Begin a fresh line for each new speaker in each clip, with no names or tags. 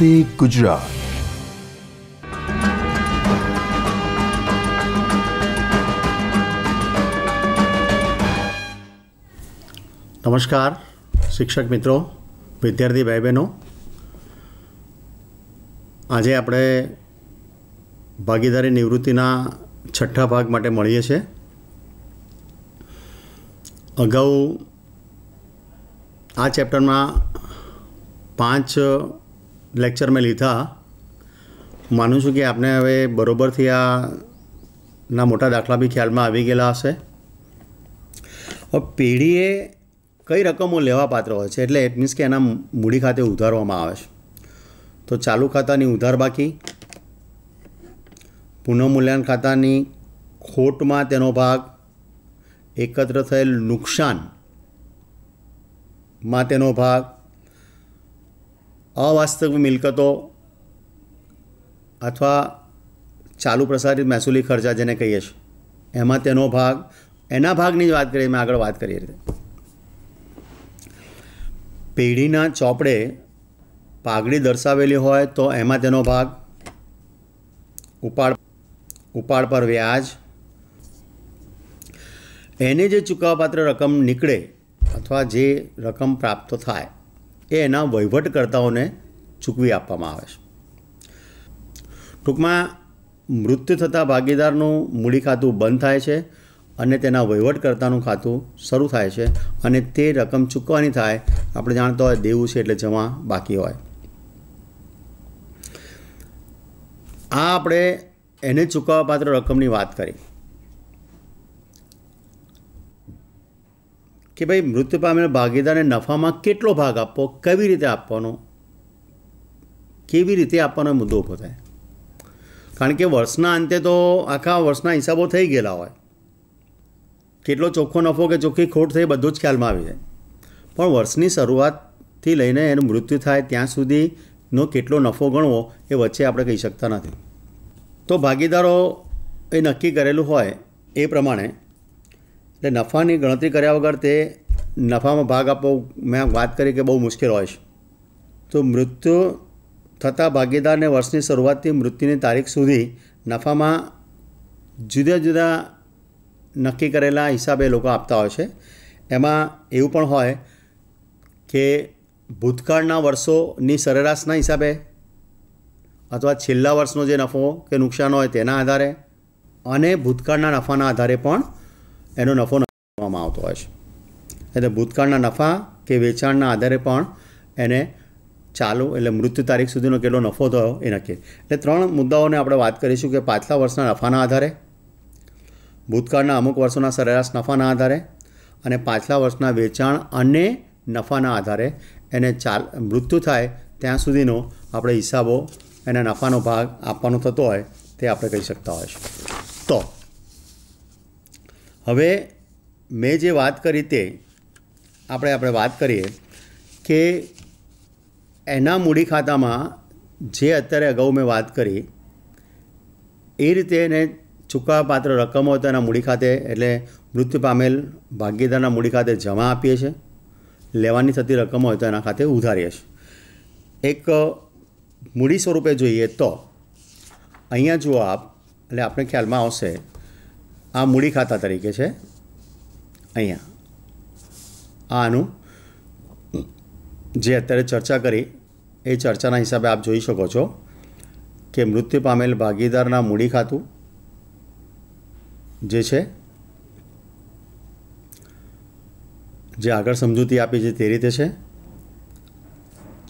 વંદે ગુજરાત નમસ્કાર શિક્ષક મિત્રો વિદ્યાર્થી ભાઈ બહેનો આજે આપણે ભાગીદારી નિવૃત્તિના છઠ્ઠા ભાગ માટે મળીએ છીએ અગાઉ આ ચેપ્ટરમાં પાંચ લેક્ચર મેં લીધા માનું છું કે આપને હવે બરોબરથી આ ના મોટા દાખલા બી ખ્યાલમાં આવી ગયેલા હશે હવે પેઢીએ કઈ રકમો લેવા પાત્ર હોય છે એટલે મીન્સ કે એના મૂડી ખાતે ઉધારવામાં આવે છે તો ચાલુ ખાતાની ઉધાર બાકી પુનઃમૂલ્યાંકન ખાતાની ખોટમાં તેનો ભાગ એકત્ર થયેલ નુકસાનમાં તેનો ભાગ અવાસ્તવિક મિલકતો અથવા ચાલુ પ્રસારિત મહેસૂલી ખર્ચા જેને કહીએ છીએ એમાં તેનો ભાગ એના ભાગની જ વાત કરીએ મેં આગળ વાત કરી રીતે પેઢીના ચોપડે પાઘડી દર્શાવેલી હોય તો એમાં તેનો ભાગ ઉપાડ ઉપાડ પર વ્યાજ એને જે ચૂકવવાપાત્ર રકમ નીકળે અથવા જે રકમ પ્રાપ્ત થાય એ એના વહીવટકર્તાઓને ચૂકવી આપવામાં આવે છે ટૂંકમાં મૃત્યુ થતાં ભાગીદારનું મૂડી ખાતું બંધ થાય છે અને તેના વહીવટકર્તાનું ખાતું શરૂ થાય છે અને તે રકમ ચૂકવાની થાય આપણે જાણતા હોય દેવું છે એટલે જમા બાકી હોય આ આપણે એને ચૂકવવા પાત્ર રકમની વાત કરી કે ભાઈ મૃત્યુ પામેલ ભાગીદારને નફામાં કેટલો ભાગ આપવો કેવી રીતે આપવાનો કેવી રીતે આપવાનો મુદ્દો ઊભો થાય કારણ કે વર્ષના અંતે તો આખા વર્ષના હિસાબો થઈ ગયેલા હોય કેટલો ચોખ્ખો નફો કે ચોખ્ખી ખોટ થઈ બધું જ ખ્યાલમાં આવી જાય પણ વર્ષની શરૂઆતથી લઈને એનું મૃત્યુ થાય ત્યાં સુધીનો કેટલો નફો ગણવો એ વચ્ચે આપણે કહી શકતા નથી તો ભાગીદારો એ નક્કી કરેલું હોય એ પ્રમાણે એટલે નફાની ગણતરી કર્યા વગર તે નફામાં ભાગ આપવો મેં વાત કરી કે બહુ મુશ્કેલ હોય છે તો મૃત્યુ થતાં ભાગીદારને વર્ષની શરૂઆતથી મૃત્યુની તારીખ સુધી નફામાં જુદા જુદા નક્કી કરેલા હિસાબે લોકો આપતા હોય છે એમાં એવું પણ હોય કે ભૂતકાળના વર્ષોની સરેરાશના હિસાબે અથવા છેલ્લા વર્ષનો જે નફો કે નુકસાન હોય તેના આધારે અને ભૂતકાળના નફાના આધારે પણ એનો નફો નોંધવામાં આવતો હોય છે એટલે ભૂતકાળના નફા કે વેચાણના આધારે પણ એને ચાલુ એટલે મૃત્યુ તારીખ સુધીનો કેટલો નફો થયો એ નક્કી એટલે ત્રણ મુદ્દાઓને આપણે વાત કરીશું કે પાછલા વર્ષના નફાના આધારે ભૂતકાળના અમુક વર્ષોના સરેરાશ નફાના આધારે અને પાછલા વર્ષના વેચાણ અને નફાના આધારે એને ચાલ મૃત્યુ થાય ત્યાં સુધીનો આપણે હિસાબો એના નફાનો ભાગ આપવાનો થતો હોય તે આપણે કહી શકતા હોય છે તો હવે મેં જે વાત કરી તે આપણે આપણે વાત કરીએ કે એના મૂડી ખાતામાં જે અત્યારે અગાઉ મેં વાત કરી એ રીતે એને ચૂકવવાપાત્ર રકમો તેના મૂડી ખાતે એટલે મૃત્યુ પામેલ ભાગીદારના મૂડી ખાતે જમા આપીએ છીએ લેવાની થતી રકમ હોય તો એના ખાતે ઉધારીએ છીએ એક મૂડી સ્વરૂપે જોઈએ તો અહીંયા જુઓ આપ એટલે આપણે ખ્યાલમાં આવશે આ મૂડી ખાતા તરીકે છે અહીંયા આનું જે અત્યારે ચર્ચા કરી એ ચર્ચાના હિસાબે આપ જોઈ શકો છો કે મૃત્યુ પામેલ ભાગીદારના મૂડી ખાતું જે છે જે આગળ સમજૂતી આપી છે તે રીતે છે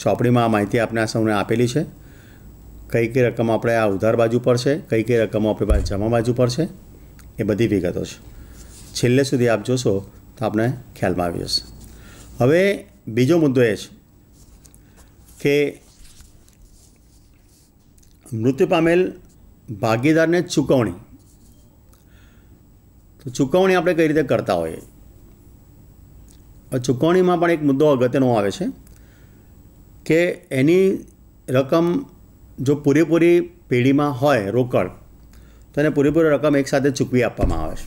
ચોપડીમાં આ માહિતી આપણે આ સૌને આપેલી છે કઈ કઈ રકમ આપણે આ ઉધાર બાજુ પર છે કઈ કઈ રકમો આપણી પાસે જમા બાજુ પર છે એ બધી વિગતો છે છેલ્લે સુધી આપ જોશો તો આપને ખ્યાલમાં આવી જશે હવે બીજો મુદ્દો એ છે કે મૃત્યુ પામેલ ભાગીદારને ચૂકવણી તો ચૂકવણી આપણે કઈ રીતે કરતા હોઈએ ચૂકવણીમાં પણ એક મુદ્દો અગત્યનો આવે છે કે એની રકમ જો પૂરેપૂરી પેઢીમાં હોય રોકડ તો એને પૂરેપૂરી રકમ એકસાથે ચૂકવી આપવામાં આવે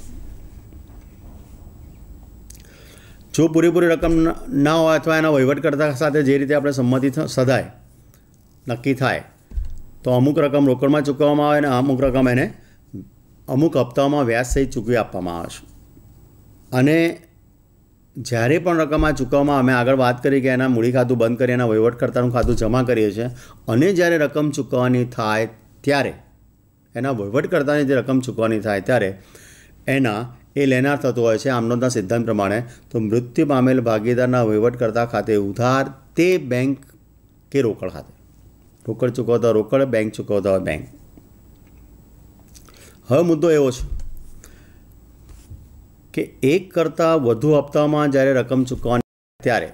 છે જો પૂરેપૂરી રકમ ન હોય અથવા એના વહીવટકર્તા સાથે જે રીતે આપણે સંમતિ સધાય નક્કી થાય તો અમુક રકમ રોકડમાં ચૂકવવામાં આવે અને અમુક રકમ એને અમુક હપ્તાઓમાં વ્યાજ સહિત ચૂકવી આપવામાં આવે છે અને જ્યારે પણ રકમ આ ચૂકવવામાં અમે આગળ વાત કરી કે એના મૂડી ખાતું બંધ કરી એના વહીવટકર્તાનું ખાતું જમા કરીએ છીએ અને જ્યારે રકમ ચૂકવવાની થાય ત્યારે એના વહીવટકર્તાને જે રકમ ચૂકવાની થાય ત્યારે એના એ લેનાર થતું હોય છે આમનોદના સિદ્ધાંત પ્રમાણે તો મૃત્યુ પામેલ ભાગીદારના વહીવટકર્તા ખાતે ઉધાર તે બેંક કે રોકડ ખાતે રોકડ ચૂકવતા રોકડ બેંક ચૂકવતા હોય બેંક હવે મુદ્દો એવો છે કે એક કરતાં વધુ હપ્તામાં જ્યારે રકમ ચૂકવાની ત્યારે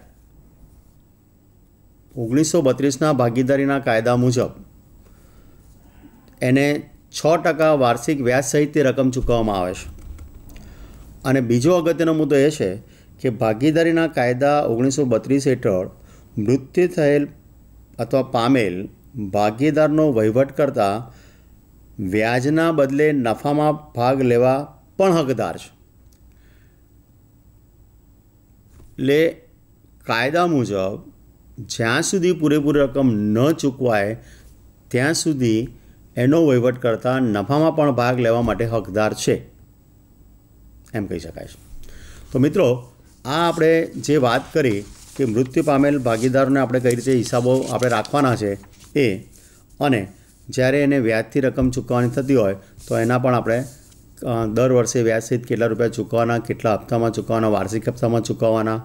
ઓગણીસો બત્રીસના ભાગીદારીના કાયદા મુજબ એને છ ટકા વાર્ષિક વ્યાજ સહિતની રકમ ચૂકવવામાં આવે છે અને બીજો અગત્યનો મુદ્દો એ છે કે ભાગીદારીના કાયદા ઓગણીસો બત્રીસ હેઠળ મૃત્યુ થયેલ અથવા પામેલ ભાગીદારનો વહીવટ કરતાં વ્યાજના બદલે નફામાં ભાગ લેવા પણ હકદાર છે એટલે કાયદા મુજબ જ્યાં સુધી પૂરેપૂરી રકમ ન ચૂકવાય ત્યાં સુધી એનો વહીવટ કરતા નફામાં પણ ભાગ લેવા માટે હકદાર છે એમ કહી શકાય છે તો મિત્રો આ આપણે જે વાત કરી કે મૃત્યુ પામેલ ભાગીદારોને આપણે કઈ રીતે હિસાબો આપણે રાખવાના છે એ અને જ્યારે એને વ્યાજથી રકમ ચૂકવવાની થતી હોય તો એના પણ આપણે દર વર્ષે વ્યાજ સહિત કેટલા રૂપિયા ચૂકવવાના કેટલા હપ્તામાં ચૂકવવાના વાર્ષિક હપ્તામાં ચૂકવવાના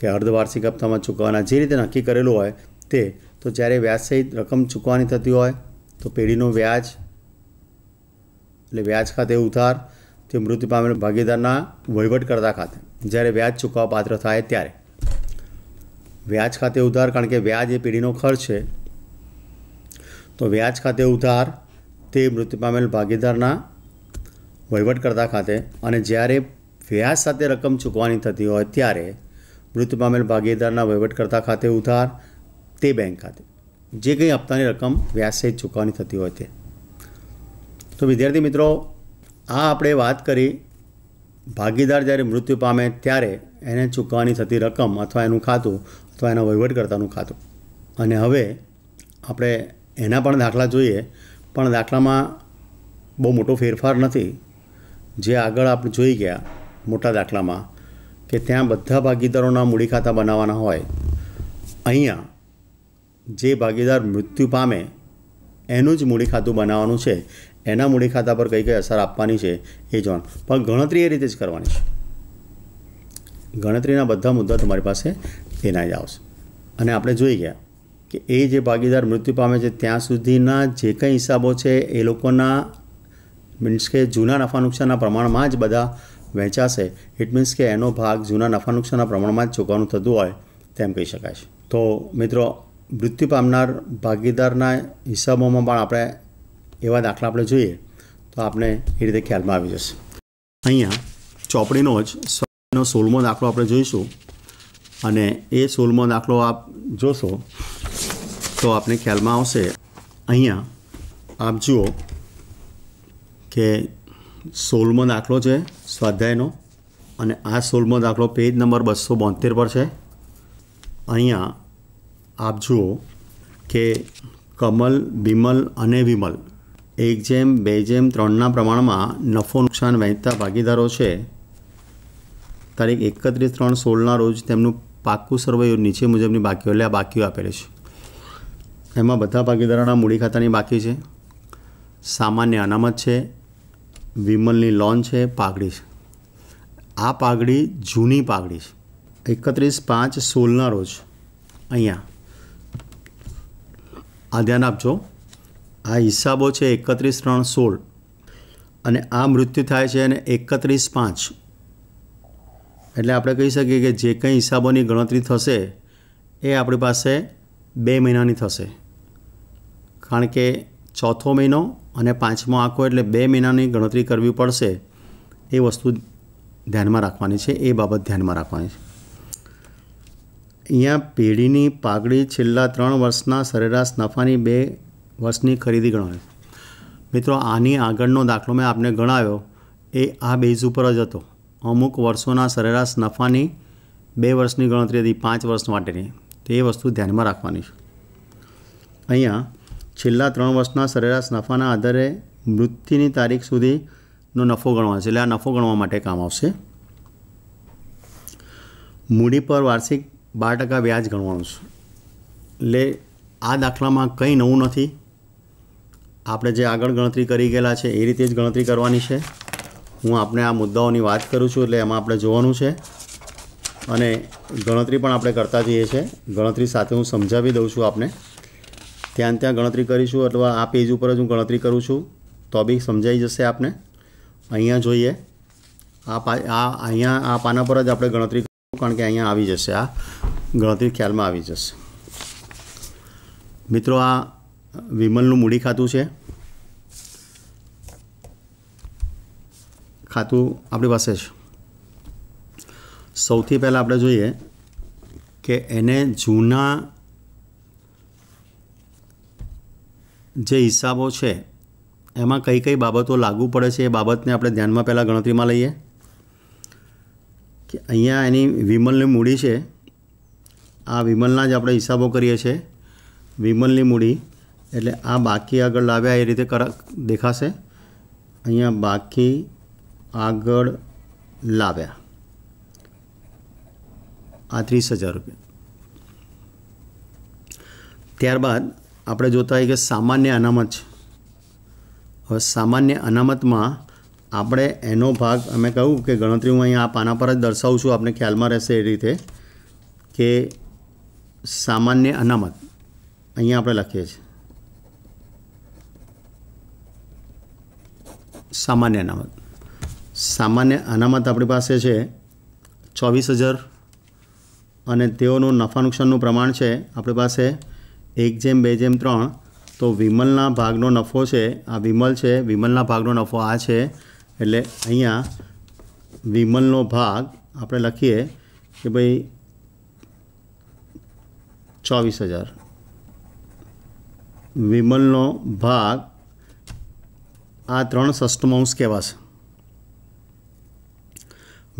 કે અર્ધવાર્ષિક હપ્તામાં ચૂકવવાના જે રીતે નક્કી કરેલું હોય તે તો જ્યારે વ્યાજ સહિત રકમ ચૂકવવાની થતી હોય તો પેઢીનો વ્યાજ એટલે વ્યાજ ખાતે ઉધાર તે મૃત્યુ પામેલ ભાગીદારના વહીવટ કરતા ખાતે જ્યારે વ્યાજ ચૂકવવા પાત્ર થાય ત્યારે વ્યાજ ખાતે ઉધાર કારણ કે વ્યાજ એ પેઢીનો ખર્ચ છે તો વ્યાજ ખાતે ઉધાર તે મૃત્યુ પામેલ ભાગીદારના વહીવટ કરતા ખાતે અને જ્યારે વ્યાજ સાથે રકમ ચૂકવાની થતી હોય ત્યારે મૃત્યુ પામેલ ભાગીદારના વહીવટકર્તા ખાતે ઉધાર તે બેંક ખાતે જે કંઈ હપ્તાની રકમ વ્યાજસહિત ચૂકવવાની થતી હોય તે તો વિદ્યાર્થી મિત્રો આ આપણે વાત કરી ભાગીદાર જ્યારે મૃત્યુ પામે ત્યારે એને ચૂકવવાની થતી રકમ અથવા એનું ખાતું અથવા એના વહીવટકર્તાનું ખાતું અને હવે આપણે એના પણ દાખલા જોઈએ પણ દાખલામાં બહુ મોટો ફેરફાર નથી જે આગળ આપણે જોઈ ગયા મોટા દાખલામાં કે ત્યાં બધા ભાગીદારોના મૂડી ખાતા બનાવવાના હોય અહીંયા જે ભાગીદાર મૃત્યુ પામે એનું જ મૂડી ખાતું બનાવવાનું છે એના મૂડી ખાતા પર કઈ કઈ અસર આપવાની છે એ જોવાનું પણ ગણતરી એ રીતે જ કરવાની છે ગણતરીના બધા મુદ્દા તમારી પાસે તેના જ આવશે અને આપણે જોઈ ગયા કે એ જે ભાગીદાર મૃત્યુ પામે છે ત્યાં સુધીના જે કંઈ હિસાબો છે એ લોકોના મીન્સ કે જૂના નફા નુકસાનના પ્રમાણમાં જ બધા વહેંચાશે ઇટ મીન્સ કે એનો ભાગ જૂના નફા નુકસાનના પ્રમાણમાં જ ચૂકવવાનું થતું હોય તેમ કહી શકાય છે તો મિત્રો મૃત્યુ પામનાર ભાગીદારના હિસાબોમાં પણ આપણે એવા દાખલા આપણે જોઈએ તો આપણે એ રીતે ખ્યાલમાં આવી જશે અહીંયા ચોપડીનો જ નો સોળમો દાખલો આપણે જોઈશું અને એ સોલમો દાખલો આપ જોશો તો આપને ખ્યાલમાં આવશે અહીંયા આપ જુઓ કે સોળમો દાખલો છે સ્વાધ્યાયનો અને આ સોળમો દાખલો પેજ નંબર બસો બોતેર પર છે અહીંયા આપ જુઓ કે કમલ બિમલ અને વિમલ એક જેમ બે જેમ ત્રણના પ્રમાણમાં નફો નુકસાન વહેંચતા ભાગીદારો છે તારીખ એકત્રીસ ત્રણ સોળના રોજ તેમનું પાક્કું સર્વે નીચે મુજબની બાકીઓ એટલે આ બાકીઓ આપેલી છે એમાં બધા ભાગીદારોના મૂડી ખાતાની બાકી છે સામાન્ય અનામત છે વિમલની લોન છે પાઘડી છે આ પાઘડી જૂની પાઘડી છે એકત્રીસ પાંચ સોળના રોજ અહીંયા આ ધ્યાન આપજો આ હિસાબો છે એકત્રીસ ત્રણ સોળ અને આ મૃત્યુ થાય છે એને એકત્રીસ પાંચ એટલે આપણે કહી શકીએ કે જે કંઈ હિસાબોની ગણતરી થશે એ આપણી પાસે બે મહિનાની થશે કારણ કે ચોથો મહિનો અને પાંચમો આંકો એટલે બે મહિનાની ગણતરી કરવી પડશે એ વસ્તુ ધ્યાનમાં રાખવાની છે એ બાબત ધ્યાનમાં રાખવાની છે અહીંયા પેઢીની પાઘડી છેલ્લા ત્રણ વર્ષના સરેરાશ નફાની બે વર્ષની ખરીદી ગણાય મિત્રો આની આગળનો દાખલો મેં આપને ગણાવ્યો એ આ બેઝ ઉપર જ હતો અમુક વર્ષોના સરેરાશ નફાની બે વર્ષની ગણતરી હતી પાંચ વર્ષ માટેની તો એ વસ્તુ ધ્યાનમાં રાખવાની છે અહીંયા છેલ્લા ત્રણ વર્ષના સરેરાશ નફાના આધારે મૃત્યુની તારીખ સુધીનો નફો ગણવાનો છે એટલે આ નફો ગણવા માટે કામ આવશે મૂડી પર વાર્ષિક બાર ટકા વ્યાજ ગણવાનું છે એટલે આ દાખલામાં કંઈ નવું નથી આપણે જે આગળ ગણતરી કરી ગયેલા છે એ રીતે જ ગણતરી કરવાની છે હું આપણે આ મુદ્દાઓની વાત કરું છું એટલે એમાં આપણે જોવાનું છે અને ગણતરી પણ આપણે કરતા જઈએ છીએ ગણતરી સાથે હું સમજાવી દઉં છું આપને ત્યાં ત્યાં ગણતરી કરીશું અથવા આ પેજ ઉપર જ હું ગણતરી કરું છું તો બી સમજાઈ જશે આપને અહીંયા જોઈએ આ આ અહીંયા આ પાના પર જ આપણે ગણતરી કરીશું કારણ કે અહીંયા આવી જશે આ ગણતરી ખ્યાલમાં આવી જશે મિત્રો આ વિમલનું મૂડી ખાતું છે ખાતું આપણી પાસે છે સૌથી પહેલાં આપણે જોઈએ કે એને જૂના જે હિસાબો છે એમાં કઈ કઈ બાબતો લાગુ પડે છે એ બાબતને આપણે ધ્યાનમાં પહેલાં ગણતરીમાં લઈએ કે અહીંયા એની વિમલની મૂડી છે આ વિમલના જ આપણે હિસાબો કરીએ છીએ વિમલની મૂડી એટલે આ બાકી આગળ લાવ્યા એ રીતે કર દેખાશે અહીંયા બાકી આગળ લાવ્યા આ ત્રીસ હજાર રૂપિયા ત્યારબાદ આપણે જોતા હોઈએ કે સામાન્ય અનામત છે હવે સામાન્ય અનામતમાં આપણે એનો ભાગ અમે કહ્યું કે ગણતરી હું અહીંયા આ પાના પર જ દર્શાવું છું આપણે ખ્યાલમાં રહેશે એ રીતે કે સામાન્ય અનામત અહીંયા આપણે લખીએ છીએ સામાન્ય અનામત સામાન્ય અનામત આપણી પાસે છે ચોવીસ હજાર અને તેઓનું નફા નુકસાનનું પ્રમાણ છે આપણી પાસે એક જેમ બે જેમ ત્રણ તો વિમલના ભાગનો નફો છે આ વિમલ છે વિમલના ભાગનો નફો આ છે એટલે અહીંયા વિમલનો ભાગ આપણે લખીએ કે ભાઈ ચોવીસ હજાર વિમલનો ભાગ આ ત્રણ સસ્ટમોન્સ કહેવાશે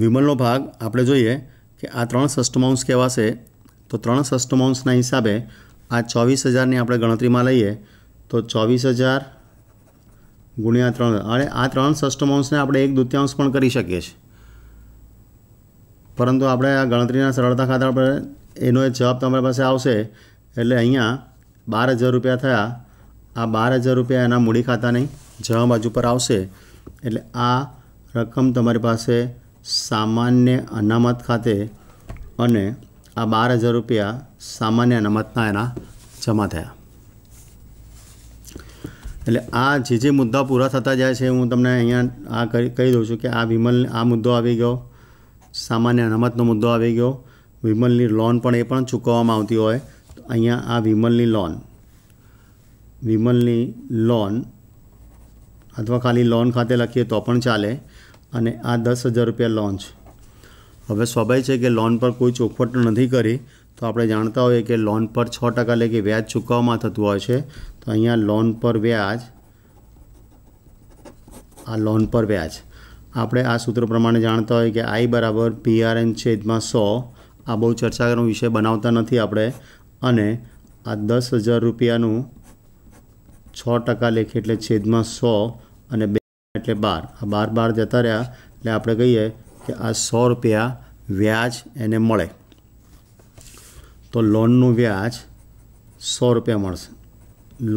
વિમલનો ભાગ આપણે જોઈએ કે આ ત્રણ સસ્ટમોન્સ કહેવાશે તો ત્રણ સસ્ટમોન્સના હિસાબે આ ચોવીસ હજારની આપણે ગણતરીમાં લઈએ તો ચોવીસ હજાર ગુણ્યા ત્રણ અને આ ત્રણ સસ્ટમોન્સને આપણે એક દૂત્યાંશ પણ કરી શકીએ છીએ પરંતુ આપણે આ ગણતરીના સરળતા ખાતર આપણે એનો એ જવાબ તમારી પાસે આવશે એટલે અહીંયા બાર હજાર રૂપિયા થયા આ બાર હજાર રૂપિયા એના મૂડી ખાતાની જમા બાજુ પર આવશે એટલે આ રકમ તમારી પાસે સામાન્ય અનામત ખાતે અને આ બાર હજાર રૂપિયા સામાન્ય અનામતના એના જમા થયા એટલે આ જે જે મુદ્દા પૂરા થતા જાય છે હું તમને અહીંયા આ કહી દઉં છું કે આ વિમલ આ મુદ્દો આવી ગયો સામાન્ય અનામતનો મુદ્દો આવી ગયો વિમલની લોન પણ એ પણ ચૂકવવામાં આવતી હોય તો અહીંયા આ વિમલની લોન વિમલની લોન અથવા ખાલી લોન ખાતે લખીએ તો પણ ચાલે અને આ દસ હજાર રૂપિયા લોન છે હવે સ્વાભાવિક છે કે લોન પર કોઈ ચોખવટ નથી કરી તો આપણે જાણતા હોઈએ કે લોન પર છ ટકા લે કે વ્યાજ ચૂકવવામાં થતું હોય છે તો અહીંયા લોન પર વ્યાજ આ લોન પર વ્યાજ આપણે આ સૂત્ર પ્રમાણે જાણતા હોઈએ કે આઈ બરાબર પીઆરએન છેદમાં સો આ બહુ ચર્ચાનો વિષય બનાવતા નથી આપણે અને આ દસ હજાર રૂપિયાનું છ ટકા લેખ એટલે છેદમાં સો અને બે એટલે બાર આ બાર બાર જતા રહ્યા એટલે આપણે કહીએ કે આ સો રૂપિયા વ્યાજ એને મળે તો લોનનું વ્યાજ સો રૂપિયા મળશે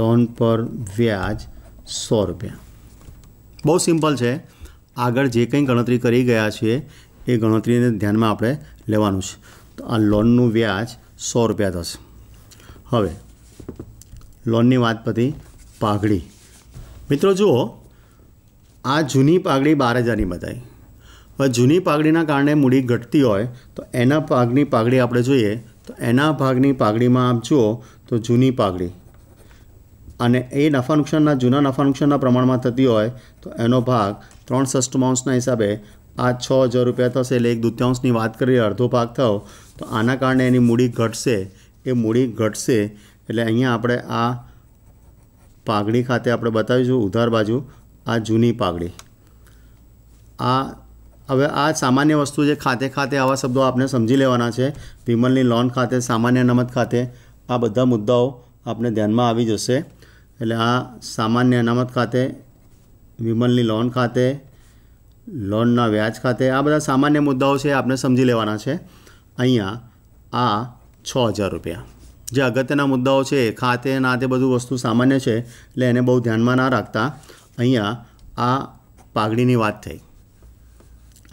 લોન પર વ્યાજ સો રૂપિયા બહુ સિમ્પલ છે આગળ જે કંઈ ગણતરી કરી ગયા છીએ એ ગણતરીને ધ્યાનમાં આપણે લેવાનું છે તો આ લોનનું વ્યાજ સો રૂપિયા થશે હવે લોનની વાત પતી પાઘડી મિત્રો જુઓ આ જૂની પાઘડી બાર હજારની બધાય હવે જૂની પાઘડીના કારણે મૂડી ઘટતી હોય તો એના ભાગની પાઘડી આપણે જોઈએ તો એના ભાગની પાઘડીમાં આપ જુઓ તો જૂની પાઘડી અને એ નફા નુકસાનના જૂના નફા નુકસાનના પ્રમાણમાં થતી હોય તો એનો ભાગ ત્રણ ષષ્ઠમાંશના હિસાબે આ છ હજાર રૂપિયા થશે એટલે એક દૂત્યાંશની વાત કરીએ અડધો ભાગ થયો તો આના કારણે એની મૂડી ઘટશે એ મૂડી ઘટશે એટલે અહીંયા આપણે આ પાઘડી ખાતે આપણે બતાવીશું ઉધાર બાજુ આ જૂની પાઘડી આ હવે આ સામાન્ય વસ્તુ જે ખાતે ખાતે આવા શબ્દો આપણે સમજી લેવાના છે વિમલની લોન ખાતે સામાન્ય અનામત ખાતે આ બધા મુદ્દાઓ આપણે ધ્યાનમાં આવી જશે એટલે આ સામાન્ય અનામત ખાતે વિમલની લોન ખાતે લોનના વ્યાજ ખાતે આ બધા સામાન્ય મુદ્દાઓ છે આપણે સમજી લેવાના છે અહીંયા આ છ હજાર રૂપિયા જે અગત્યના મુદ્દાઓ છે ખાતે ના તે બધું વસ્તુ સામાન્ય છે એટલે એને બહુ ધ્યાનમાં ના રાખતા અહીંયા આ પાઘડીની વાત થઈ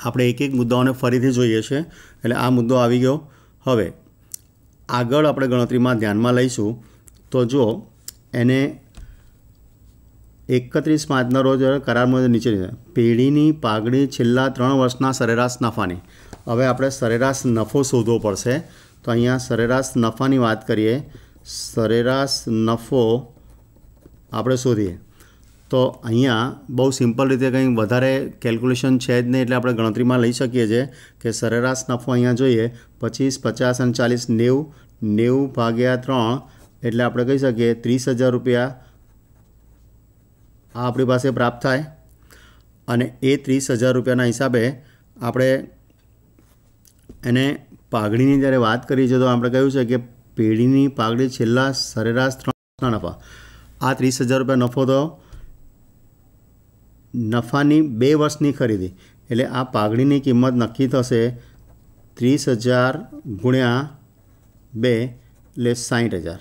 આપણે એક એક મુદ્દાઓને ફરીથી જોઈએ છે એટલે આ મુદ્દો આવી ગયો હવે આગળ આપણે ગણતરીમાં ધ્યાનમાં લઈશું તો જો એને એકત્રીસ માર્ચના રોજ કરારમાં નીચે પેઢીની પાઘડી છેલ્લા ત્રણ વર્ષના સરેરાશ નફાની હવે આપણે સરેરાશ નફો શોધવો પડશે તો અહીંયા સરેરાશ નફાની વાત કરીએ સરેરાશ નફો આપણે શોધીએ તો અહીંયા બહુ સિમ્પલ રીતે કંઈ વધારે કેલ્ક્યુલેશન છે જ નહીં એટલે આપણે ગણતરીમાં લઈ શકીએ છીએ કે સરેરાશ નફો અહીંયા જોઈએ પચીસ પચાસ અને ચાલીસ નેવું નેવું ભાગ્યા ત્રણ એટલે આપણે કહી શકીએ ત્રીસ હજાર રૂપિયા આ આપણી પાસે પ્રાપ્ત થાય અને એ ત્રીસ હજાર રૂપિયાના હિસાબે આપણે અને પાઘડીની જ્યારે વાત કરી છે તો આપણે કહ્યું છે કે પેઢીની પાઘડી છેલ્લા સરેરાશ ત્રણ નફા આ ત્રીસ હજાર રૂપિયા નફો તો નફાની બે વર્ષની ખરીદી એટલે આ પાઘડીની કિંમત નક્કી થશે ત્રીસ હજાર ગુણ્યા બે એટલે સાહીઠ હજાર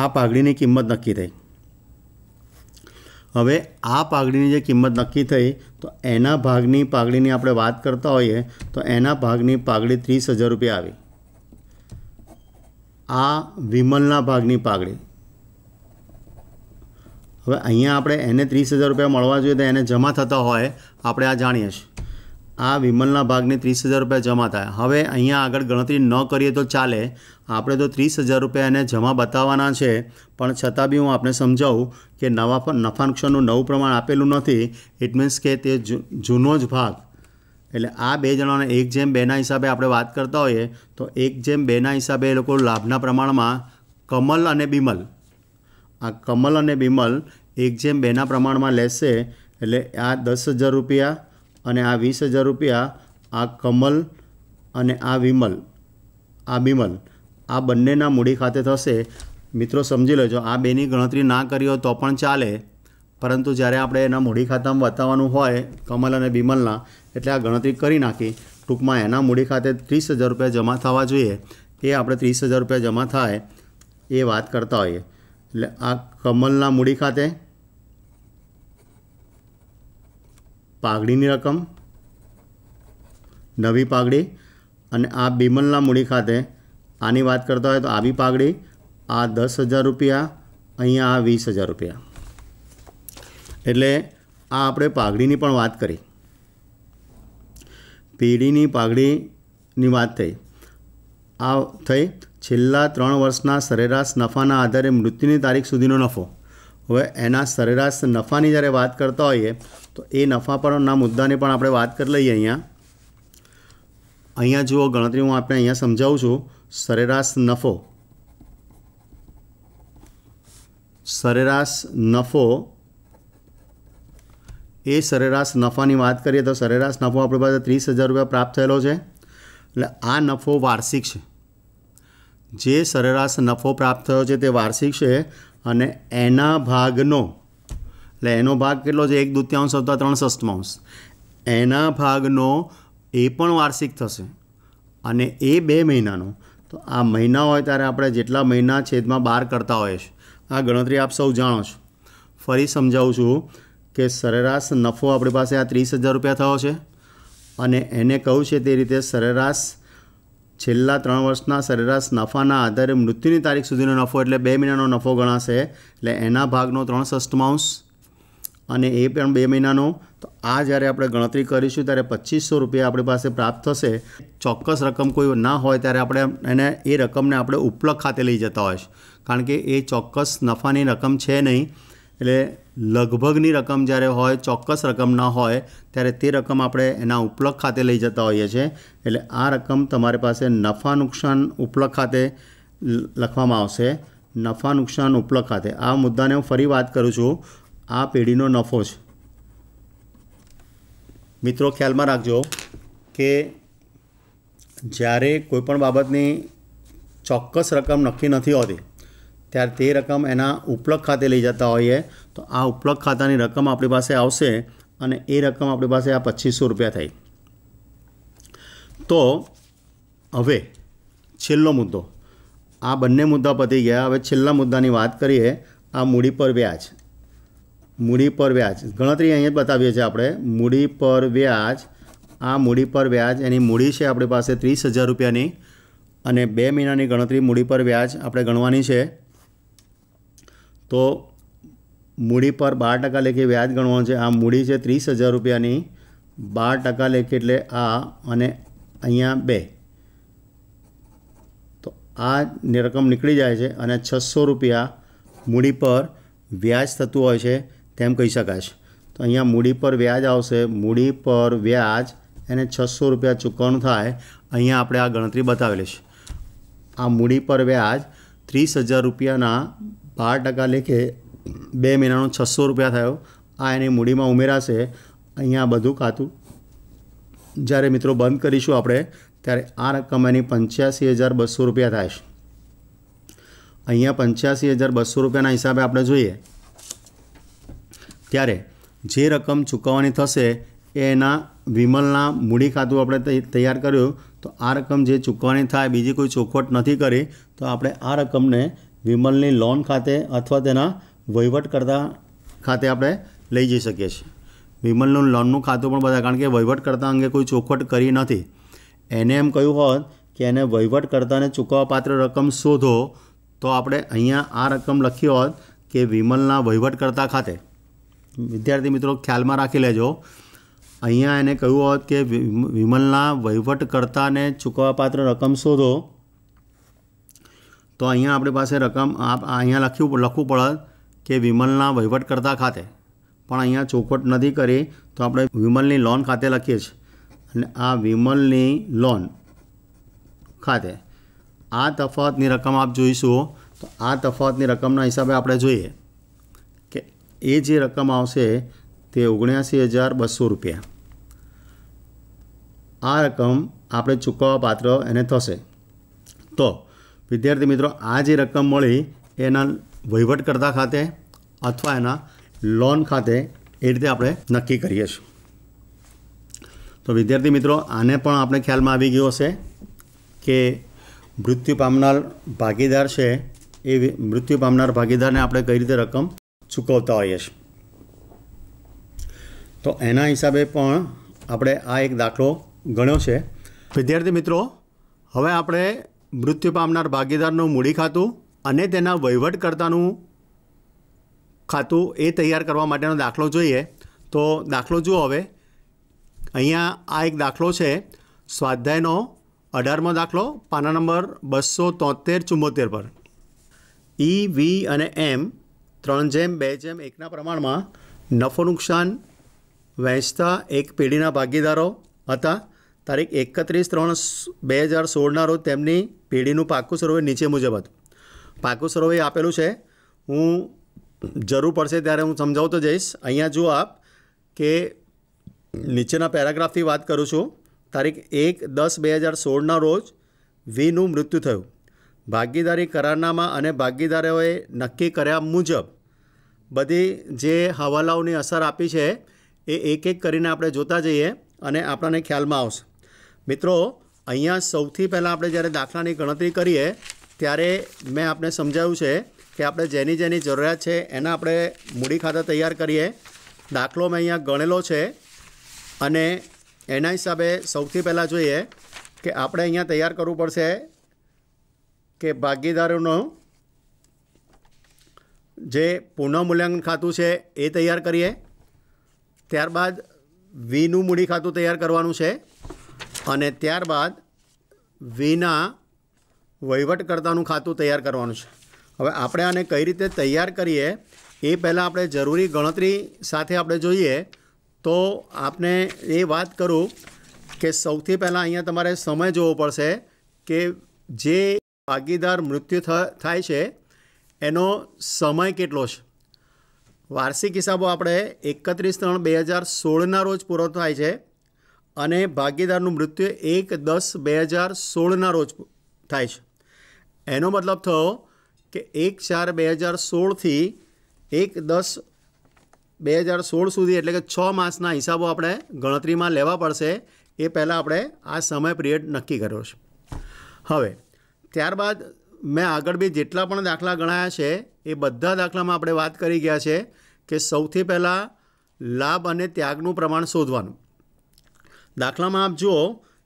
આ પાઘડીની કિંમત નક્કી થઈ હવે આ પાઘડીની જે કિંમત નક્કી થઈ તો એના ભાગની પાઘડીની આપણે વાત કરતા હોઈએ તો એના ભાગની પાઘડી ત્રીસ હજાર રૂપિયા આવી આ વિમલના ભાગની પાઘડી હવે અહીંયા આપણે એને ત્રીસ હજાર રૂપિયા મળવા જોઈએ તો એને જમા થતા હોય આપણે આ જાણીએ છીએ આ વિમલના ભાગની ત્રીસ હજાર રૂપિયા જમા થાય હવે અહીંયા આગળ ગણતરી ન કરીએ તો ચાલે આપણે તો ત્રીસ હજાર રૂપિયા એને જમા બતાવવાના છે પણ છતાં બી હું આપને સમજાવું કે નવા નફા નુકસાનનું નવું પ્રમાણ આપેલું નથી ઇટ મીન્સ કે તે જૂનો જ ભાગ એટલે આ બે જણાને એક જેમ બેના હિસાબે આપણે વાત કરતા હોઈએ તો એક જેમ બેના હિસાબે એ લોકો લાભના પ્રમાણમાં કમલ અને બિમલ આ કમલ અને બિમલ એક જેમ બેના પ્રમાણમાં લેશે એટલે આ દસ હજાર રૂપિયા અને આ વીસ હજાર રૂપિયા આ કમલ અને આ વિમલ આ બિમલ આ બંનેના મૂડી ખાતે થશે મિત્રો સમજી લેજો આ બેની ગણતરી ના કરી હોય તો પણ ચાલે પરંતુ જ્યારે આપણે એના મૂડી ખાતામાં બતાવવાનું હોય કમલ અને બિમલના એટલે આ ગણતરી કરી નાખી ટૂંકમાં એના મૂડી ખાતે ત્રીસ હજાર રૂપિયા જમા થવા જોઈએ એ આપણે ત્રીસ હજાર રૂપિયા જમા થાય એ વાત કરતા હોઈએ એટલે આ કમલના મૂડી ખાતે પાઘડીની રકમ નવી પાઘડી અને આ બેમલના મૂડી ખાતે આની વાત કરતા હોય તો આવી પાઘડી આ દસ હજાર રૂપિયા અહીંયા આ વીસ હજાર રૂપિયા એટલે આ આપણે પાઘડીની પણ વાત કરી પેઢીની પાઘડીની વાત થઈ આ થઈ છેલ્લા ત્રણ વર્ષના સરેરાશ નફાના આધારે મૃત્યુની તારીખ સુધીનો નફો હવે એના સરેરાશ નફાની જ્યારે વાત કરતા હોઈએ તો એ નફા પરના મુદ્દાની પણ આપણે વાત કરી લઈએ અહીંયા અહીંયા જુઓ ગણતરી હું આપણે અહીંયા સમજાવું છું સરેરાશ નફો સરેરાશ નફો એ સરેરાશ નફાની વાત કરીએ તો સરેરાશ નફો આપણી પાસે ત્રીસ હજાર રૂપિયા પ્રાપ્ત થયેલો છે એટલે આ નફો વાર્ષિક છે જે સરેરાશ નફો પ્રાપ્ત થયો છે તે વાર્ષિક છે અને એના ભાગનો એટલે એનો ભાગ કેટલો છે એક દૂત્યાંશ અથવા ત્રણ ષષ્ઠમાંશ એના ભાગનો એ પણ વાર્ષિક થશે અને એ બે મહિનાનો તો આ મહિના હોય ત્યારે આપણે જેટલા મહિના છેદમાં બાર કરતા હોઈએ છીએ આ ગણતરી આપ સૌ જાણો છો ફરી સમજાવું છું કે સરેરાશ નફો આપણી પાસે આ ત્રીસ હજાર રૂપિયા થયો છે અને એને કહ્યું છે તે રીતે સરેરાશ છેલ્લા ત્રણ વર્ષના સરેરાશ નફાના આધારે મૃત્યુની તારીખ સુધીનો નફો એટલે બે મહિનાનો નફો ગણાશે એટલે એના ભાગનો ત્રણ ષષ્ઠમાંશ અને એ પણ બે મહિનાનો તો આ જ્યારે આપણે ગણતરી કરીશું ત્યારે પચીસો રૂપિયા આપણી પાસે પ્રાપ્ત થશે ચોક્કસ રકમ કોઈ ના હોય ત્યારે આપણે એને એ રકમને આપણે ઉપલક ખાતે લઈ જતા હોય કારણ કે એ ચોક્કસ નફાની રકમ છે નહીં એટલે લગભગની રકમ જ્યારે હોય ચોક્કસ રકમ ન હોય ત્યારે તે રકમ આપણે એના ઉપલક ખાતે લઈ જતા હોઈએ છીએ એટલે આ રકમ તમારી પાસે નફા નુકસાન ઉપલક ખાતે લખવામાં આવશે નફા નુકસાન ઉપલક ખાતે આ મુદ્દાને હું ફરી વાત કરું છું આ પેઢીનો નફો છે મિત્રો ખ્યાલમાં રાખજો કે જ્યારે કોઈપણ બાબતની ચોક્કસ રકમ નક્કી નથી હોતી ત્યારે તે રકમ એના ઉપલક ખાતે લઈ જતા હોઈએ તો આ ઉપલબ્ધ ખાતાની રકમ આપણી પાસે આવશે અને એ રકમ આપણી પાસે આ પચીસો રૂપિયા થઈ તો હવે છેલ્લો મુદ્દો આ બંને મુદ્દા પતી ગયા હવે છેલ્લા મુદ્દાની વાત કરીએ આ મૂડી પર વ્યાજ મૂડી પર વ્યાજ ગણતરી અહીંયા બતાવીએ છીએ આપણે મૂડી પર વ્યાજ આ મૂડી પર વ્યાજ એની મૂડી છે આપણી પાસે ત્રીસ હજાર રૂપિયાની અને બે મહિનાની ગણતરી મૂડી પર વ્યાજ આપણે ગણવાની છે તો મૂડી પર બાર ટકા લેખે વ્યાજ ગણવાનું છે આ મૂડી છે ત્રીસ હજાર રૂપિયાની બાર ટકા લેખે એટલે આ અને અહીંયા બે તો આ રકમ નીકળી જાય છે અને છસો રૂપિયા મૂડી પર વ્યાજ થતું હોય છે તેમ કહી શકાશે તો અહીંયા મૂડી પર વ્યાજ આવશે મૂડી પર વ્યાજ એને છસો રૂપિયા ચૂકવણું થાય અહીંયા આપણે આ ગણતરી બતાવેલી છે આ મૂડી પર વ્યાજ ત્રીસ હજાર રૂપિયાના બાર ટકા લેખે બે મહિનાનો છસો રૂપિયા થયો આ એની મૂડીમાં ઉમેરાશે અહીંયા બધું ખાતું જ્યારે મિત્રો બંધ કરીશું આપણે ત્યારે આ રકમ એની પંચ્યાસી હજાર બસો રૂપિયા થાય છે અહીંયા પંચ્યાસી હજાર બસો રૂપિયાના હિસાબે આપણે જોઈએ ત્યારે જે રકમ ચૂકવવાની થશે એના વિમલના મૂડી ખાતું આપણે તૈયાર કર્યું તો આ રકમ જે ચૂકવવાની થાય બીજી કોઈ ચોખવટ નથી કરી તો આપણે આ રકમને વિમલની લોન ખાતે અથવા તેના વહીવટકર્તા ખાતે આપણે લઈ જઈ શકીએ છીએ વિમલનું લોનનું ખાતું પણ બધા કારણ કે વહીવટકર્તા અંગે કોઈ ચોખવટ કરી નથી એને એમ કહ્યું હોત કે એને વહીવટકર્તાને ચૂકવવાપાત્ર રકમ શોધો તો આપણે અહીંયા આ રકમ લખી હોત કે વિમલના વહીવટકર્તા ખાતે વિદ્યાર્થી મિત્રો ખ્યાલમાં રાખી લેજો અહીંયા એને કહ્યું હોત કે વિમલના વહીવટકર્તાને ચૂકવાપાત્ર રકમ શોધો તો અહીંયા આપણી પાસે રકમ અહીંયા લખ્યું લખવું પડત કે વિમલના વહીવટકર્તા ખાતે પણ અહીંયા ચોખવટ નથી કરી તો આપણે વિમલની લોન ખાતે લખીએ છીએ અને આ વિમલની લોન ખાતે આ તફાવતની રકમ આપ જોઈશું તો આ તફાવતની રકમના હિસાબે આપણે જોઈએ એ જે રકમ આવશે તે ઓગણ્યાસી હજાર બસો રૂપિયા આ રકમ આપણે ચૂકવવા પાત્ર એને થશે તો વિદ્યાર્થી મિત્રો આ જે રકમ મળી એના વહીવટકર્તા ખાતે અથવા એના લોન ખાતે એ રીતે આપણે નક્કી કરીએ છીએ તો વિદ્યાર્થી મિત્રો આને પણ આપણે ખ્યાલમાં આવી ગયો હશે કે મૃત્યુ પામનાર ભાગીદાર છે એ મૃત્યુ પામનાર ભાગીદારને આપણે કઈ રીતે રકમ ચૂકવતા હોઈએ છીએ તો એના હિસાબે પણ આપણે આ એક દાખલો ગણ્યો છે વિદ્યાર્થી મિત્રો હવે આપણે મૃત્યુ પામનાર ભાગીદારનું મૂડી ખાતું અને તેના વહીવટકર્તાનું ખાતું એ તૈયાર કરવા માટેનો દાખલો જોઈએ તો દાખલો જુઓ હવે અહીંયા આ એક દાખલો છે સ્વાધ્યાયનો અઢારમો દાખલો પાના નંબર બસો તોતેર ચુંમોતેર પર ઈ વી અને એમ ત્રણ જેમ બે જેમ એકના પ્રમાણમાં નફો નુકસાન વહેંચતા એક પેઢીના ભાગીદારો હતા તારીખ એકત્રીસ ત્રણ બે હજાર સોળના રોજ તેમની પેઢીનું પાકું સર્વે નીચે મુજબ હતું પાકું સર્વે આપેલું છે હું જરૂર પડશે ત્યારે હું સમજાવતો જઈશ અહીંયા જુઓ આપ કે નીચેના પેરાગ્રાફથી વાત કરું છું તારીખ એક દસ બે હજાર સોળના રોજ વીનું મૃત્યુ થયું ભાગીદારી કરારનામાં અને ભાગીદારોએ નક્કી કર્યા મુજબ બધી જે હવાલાઓની અસર આપી છે એ એક એક કરીને આપણે જોતા જઈએ અને આપણને ખ્યાલમાં આવશે મિત્રો અહીંયા સૌથી પહેલાં આપણે જ્યારે દાખલાની ગણતરી કરીએ ત્યારે મેં આપને સમજાવ્યું છે કે આપણે જેની જેની જરૂરિયાત છે એના આપણે મૂડી ખાતા તૈયાર કરીએ દાખલો મેં અહીંયા ગણેલો છે અને એના હિસાબે સૌથી પહેલાં જોઈએ કે આપણે અહીંયા તૈયાર કરવું પડશે કે ભાગીદારોનો જે પુનઃમૂલ્યાંકન ખાતું છે એ તૈયાર કરીએ ત્યારબાદ વીનું મૂડી ખાતું તૈયાર કરવાનું છે અને ત્યારબાદ વીના વહીવટકર્તાનું ખાતું તૈયાર કરવાનું છે હવે આપણે આને કઈ રીતે તૈયાર કરીએ એ પહેલાં આપણે જરૂરી ગણતરી સાથે આપણે જોઈએ તો આપણે એ વાત કરું કે સૌથી પહેલાં અહીંયા તમારે સમય જોવો પડશે કે જે ભાગીદાર મૃત્યુ થાય છે એનો સમય કેટલો છે વાર્ષિક હિસાબો આપણે એકત્રીસ ત્રણ બે હજાર સોળના રોજ પૂરો થાય છે અને ભાગીદારનું મૃત્યુ એક દસ બે હજાર સોળના રોજ થાય છે એનો મતલબ થયો કે એક ચાર બે હજાર સોળથી એક દસ બે હજાર સોળ સુધી એટલે કે છ માસના હિસાબો આપણે ગણતરીમાં લેવા પડશે એ પહેલાં આપણે આ સમય પિરિયડ નક્કી કર્યો છે હવે ત્યારબાદ મેં આગળ બી જેટલા પણ દાખલા ગણાયા છે એ બધા દાખલામાં આપણે વાત કરી ગયા છે કે સૌથી પહેલાં લાભ અને ત્યાગનું પ્રમાણ શોધવાનું દાખલામાં આપ જુઓ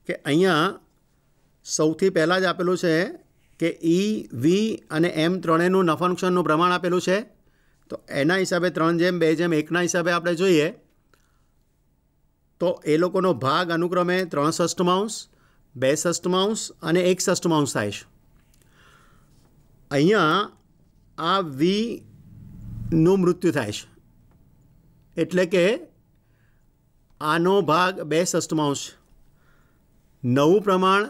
કે અહીંયા સૌથી પહેલાં જ આપેલું છે કે ઈ e, વી અને એમ ત્રણેયનું નફા નુકસાનનું પ્રમાણ આપેલું છે તો એના હિસાબે ત્રણ જેમ બે જેમ એકના હિસાબે આપણે જોઈએ તો એ લોકોનો ભાગ અનુક્રમે ત્રણ ષષ્ઠમાંશ બે ષષ્ઠમાંશ અને એક ષષ્ઠમાંશ થાય છે અહીંયા આ વીનું મૃત્યુ થાય છે એટલે કે આનો ભાગ બે ષષ્ઠમાં નવું પ્રમાણ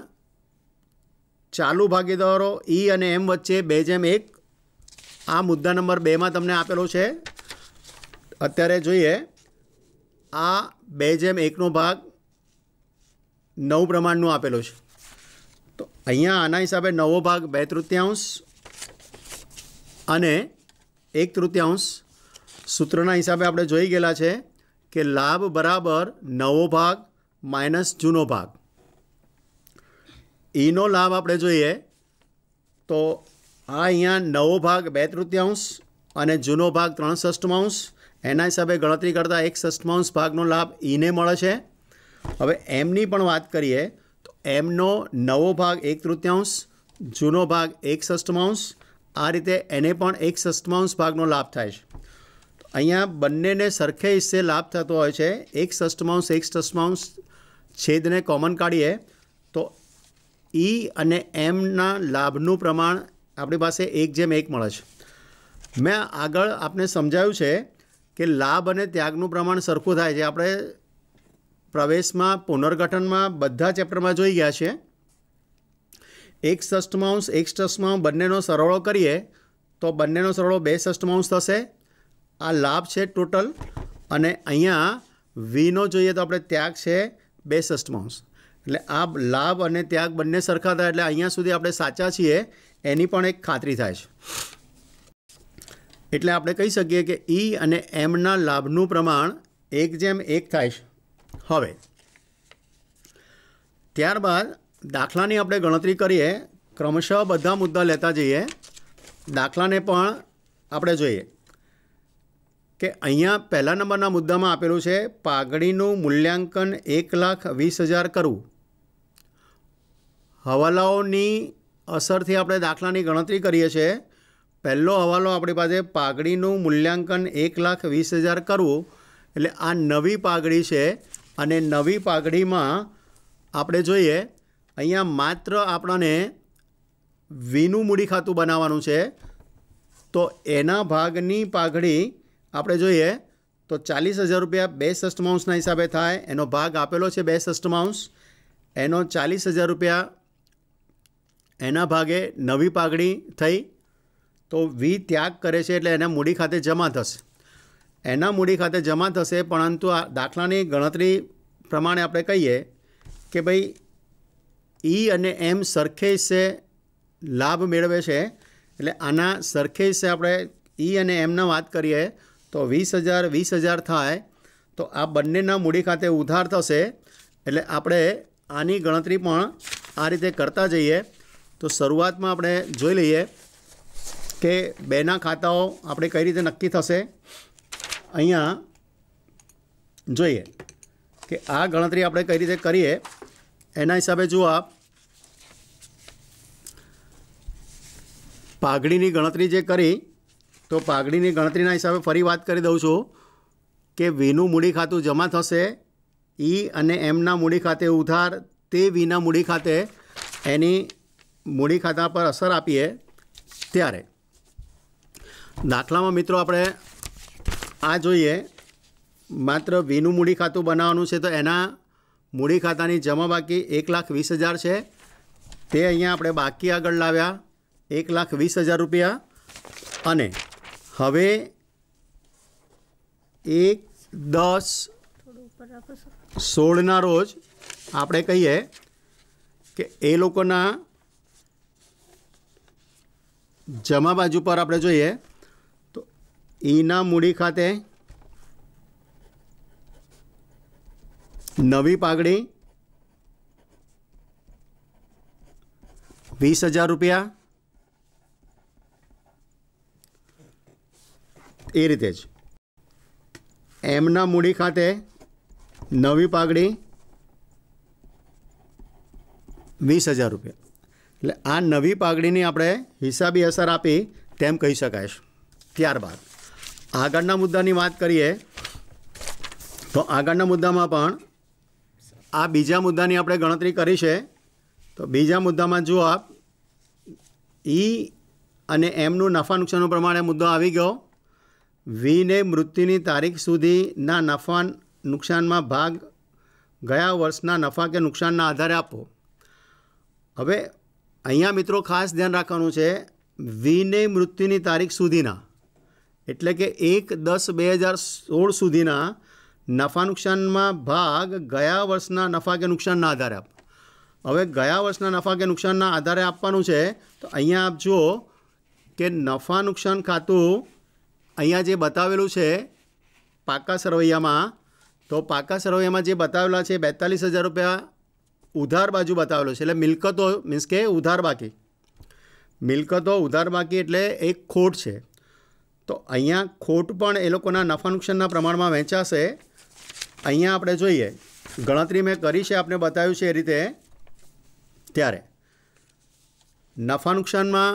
ચાલુ ભાગીદારો ઈ અને એમ વચ્ચે બે જેમ એક આ મુદ્દા નંબર બેમાં તમને આપેલો છે અત્યારે જોઈએ આ બે જેમ એકનો ભાગ નવ પ્રમાણનો આપેલો છે તો અહીંયા આના હિસાબે નવો ભાગ બે તૃતીયાંશ અને એક તૃતીયાંશ સૂત્રના હિસાબે આપણે જોઈ ગયેલા છે કે લાભ બરાબર નવો ભાગ માઇનસ જૂનો ભાગ એનો લાભ આપણે જોઈએ તો આ અહીંયા નવો ભાગ બે તૃતીયાંશ અને જૂનો ભાગ ત્રણ ષષ્ટમાંશ એના હિસાબે ગણતરી કરતાં એક ષષ્ઠમાંશ ભાગનો લાભ એને મળે છે હવે એમની પણ વાત કરીએ તો એમનો નવો ભાગ એક તૃતીયાંશ જૂનો ભાગ એક ષષ્ઠમાંશ આ રીતે એને પણ એક ષષ્ટમાંશ ભાગનો લાભ થાય છે અહીંયા બંનેને સરખે હિસ્સે લાભ થતો હોય છે એક ષષ્ટમાંશ એક ષષ્ટમાંશ છેદને કોમન કાઢીએ તો ઈ e અને એમના લાભનું પ્રમાણ આપણી પાસે એક જેમ એક મળે છે મેં આગળ આપને સમજાવ્યું છે કે લાભ અને ત્યાગનું પ્રમાણ સરખું થાય છે આપણે પ્રવેશમાં પુનર્ગઠનમાં બધા ચેપ્ટરમાં જોઈ ગયા છીએ એક ષષ્ટમાંશ એક ષષ્ટમાં બંનેનો સરવાળો કરીએ તો બંનેનો સરવાળો બે ષષ્ટમાંશ થશે આ લાભ છે ટોટલ અને અહીંયા વીનો જોઈએ તો આપણે ત્યાગ છે બે ષષ્ટમાંશ એટલે આ લાભ અને ત્યાગ બંને સરખા થાય એટલે અહીંયા સુધી આપણે સાચા છીએ એની પણ એક ખાતરી થાય છે એટલે આપણે કહી શકીએ કે ઈ અને એમના લાભનું પ્રમાણ એક જેમ એક થાય છે હવે ત્યારબાદ દાખલાની આપણે ગણતરી કરીએ ક્રમશઃ બધા મુદ્દા લેતા જઈએ દાખલાને પણ આપણે જોઈએ કે અહીંયા પહેલા નંબરના મુદ્દામાં આપેલું છે પાઘડીનું મૂલ્યાંકન એક લાખ વીસ હજાર કરવું હવાલાઓની અસરથી આપણે દાખલાની ગણતરી કરીએ છીએ પહેલો હવાલો આપણી પાસે પાઘડીનું મૂલ્યાંકન એક લાખ વીસ હજાર કરવું એટલે આ નવી પાઘડી છે અને નવી પાઘડીમાં આપણે જોઈએ અહીંયા માત્ર આપણને વીનું મૂડી ખાતું બનાવવાનું છે તો એના ભાગની પાઘડી આપણે જોઈએ તો ચાલીસ હજાર રૂપિયા બે સસ્ટ માઉન્સના હિસાબે થાય એનો ભાગ આપેલો છે બે સસ્ટ માઉન્સ એનો ચાલીસ હજાર રૂપિયા એના ભાગે નવી પાઘડી થઈ તો વી ત્યાગ કરે છે એટલે એના મૂડી ખાતે જમા થશે એના મૂડી ખાતે જમા થશે પરંતુ આ દાખલાની ગણતરી પ્રમાણે આપણે કહીએ કે ભાઈ ઈ અને એમ સરખેસે લાભ મેળવે છે એટલે આના સરખેસે આપણે ઈ અને એમના વાત કરીએ તો વીસ હજાર વીસ હજાર થાય તો આ બંનેના મૂડી ખાતે ઉધાર થશે એટલે આપણે આની ગણતરી પણ આ રીતે કરતા જઈએ તો શરૂઆતમાં આપણે જોઈ લઈએ કે બેના ખાતાઓ આપણે કઈ રીતે નક્કી થશે અહીંયા જોઈએ કે આ ગણતરી આપણે કઈ રીતે કરીએ એના હિસાબે જો આપ પાઘડીની ગણતરી જે કરી તો પાઘડીની ગણતરીના હિસાબે ફરી વાત કરી દઉં છું કે વીનું મૂડી ખાતું જમા થશે ઈ અને એમના મૂડી ખાતે ઉધાર તે વીના મૂડી ખાતે એની મૂડી ખાતા પર અસર આપીએ ત્યારે દાખલામાં મિત્રો આપણે આ જોઈએ માત્ર વીનું મૂડી ખાતું બનાવવાનું છે તો એના મૂડી ખાતાની જમા બાકી એક લાખ વીસ હજાર છે તે અહીંયા આપણે બાકી આગળ લાવ્યા એક લાખ વીસ હજાર રૂપિયા અને હવે એક દસ સોળના રોજ આપણે કહીએ કે એ લોકોના જમા બાજુ પર આપણે જોઈએ તો ઈના મૂડી ખાતે નવી પાઘડી વીસ હજાર રૂપિયા એ રીતે જ એમના મૂડી ખાતે નવી પાઘડી વીસ હજાર રૂપિયા એટલે આ નવી પાઘડીની આપણે હિસાબી અસર આપી તેમ કહી શકાય ત્યારબાદ આગળના મુદ્દાની વાત કરીએ તો આગળના મુદ્દામાં પણ આ બીજા મુદ્દાની આપણે ગણતરી કરી છે તો બીજા મુદ્દામાં જો આપ ઈ e અને એમનું નફા નુકસાનનું પ્રમાણે મુદ્દો આવી ગયો વીને મૃત્યુની તારીખ સુધીના નફા નુકસાનમાં ભાગ ગયા વર્ષના નફા કે નુકસાનના આધારે આપો હવે અહીંયા મિત્રો ખાસ ધ્યાન રાખવાનું છે વીને મૃત્યુની તારીખ સુધીના એટલે કે એક દસ બે હજાર સોળ સુધીના નફા નુકસાનમાં ભાગ ગયા વર્ષના નફા કે નુકસાનના આધારે આપ હવે ગયા વર્ષના નફા કે નુકસાનના આધારે આપવાનું છે તો અહીંયા આપ જુઓ કે નફા નુકસાન ખાતું અહીંયા જે બતાવેલું છે પાકા સરવૈયામાં તો પાકા સરવૈયામાં જે બતાવેલા છે બેતાલીસ હજાર રૂપિયા ઉધાર બાજુ બતાવેલો છે એટલે મિલકતો મીન્સ કે ઉધાર બાકી મિલકતો ઉધાર બાકી એટલે એક ખોટ છે તો અહીંયા ખોટ પણ એ લોકોના નફા નુકસાનના પ્રમાણમાં વહેંચાશે અહીંયા આપણે જોઈએ ગણતરી મેં કરી છે આપણે બતાવ્યું છે એ રીતે ત્યારે નફા નુકસાનમાં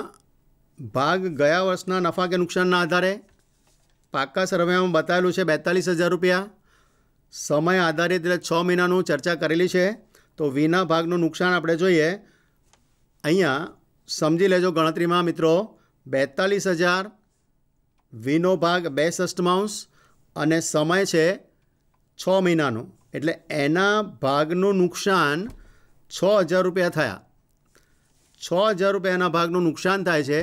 ભાગ ગયા વર્ષના નફા કે નુકસાનના આધારે પાક્કા સરવેમાં બતાવેલું છે બેતાલીસ હજાર રૂપિયા સમય આધારિત એટલે છ મહિનાનું ચર્ચા કરેલી છે તો વીના ભાગનું નુકસાન આપણે જોઈએ અહીંયા સમજી લેજો ગણતરીમાં મિત્રો બેતાલીસ હજાર વીનો ભાગ બે ષષ્ટમાંશ અને સમય છે છ મહિનાનો એટલે એના ભાગનું નુકસાન છ હજાર રૂપિયા થયા છ હજાર રૂપિયાના ભાગનું નુકસાન થાય છે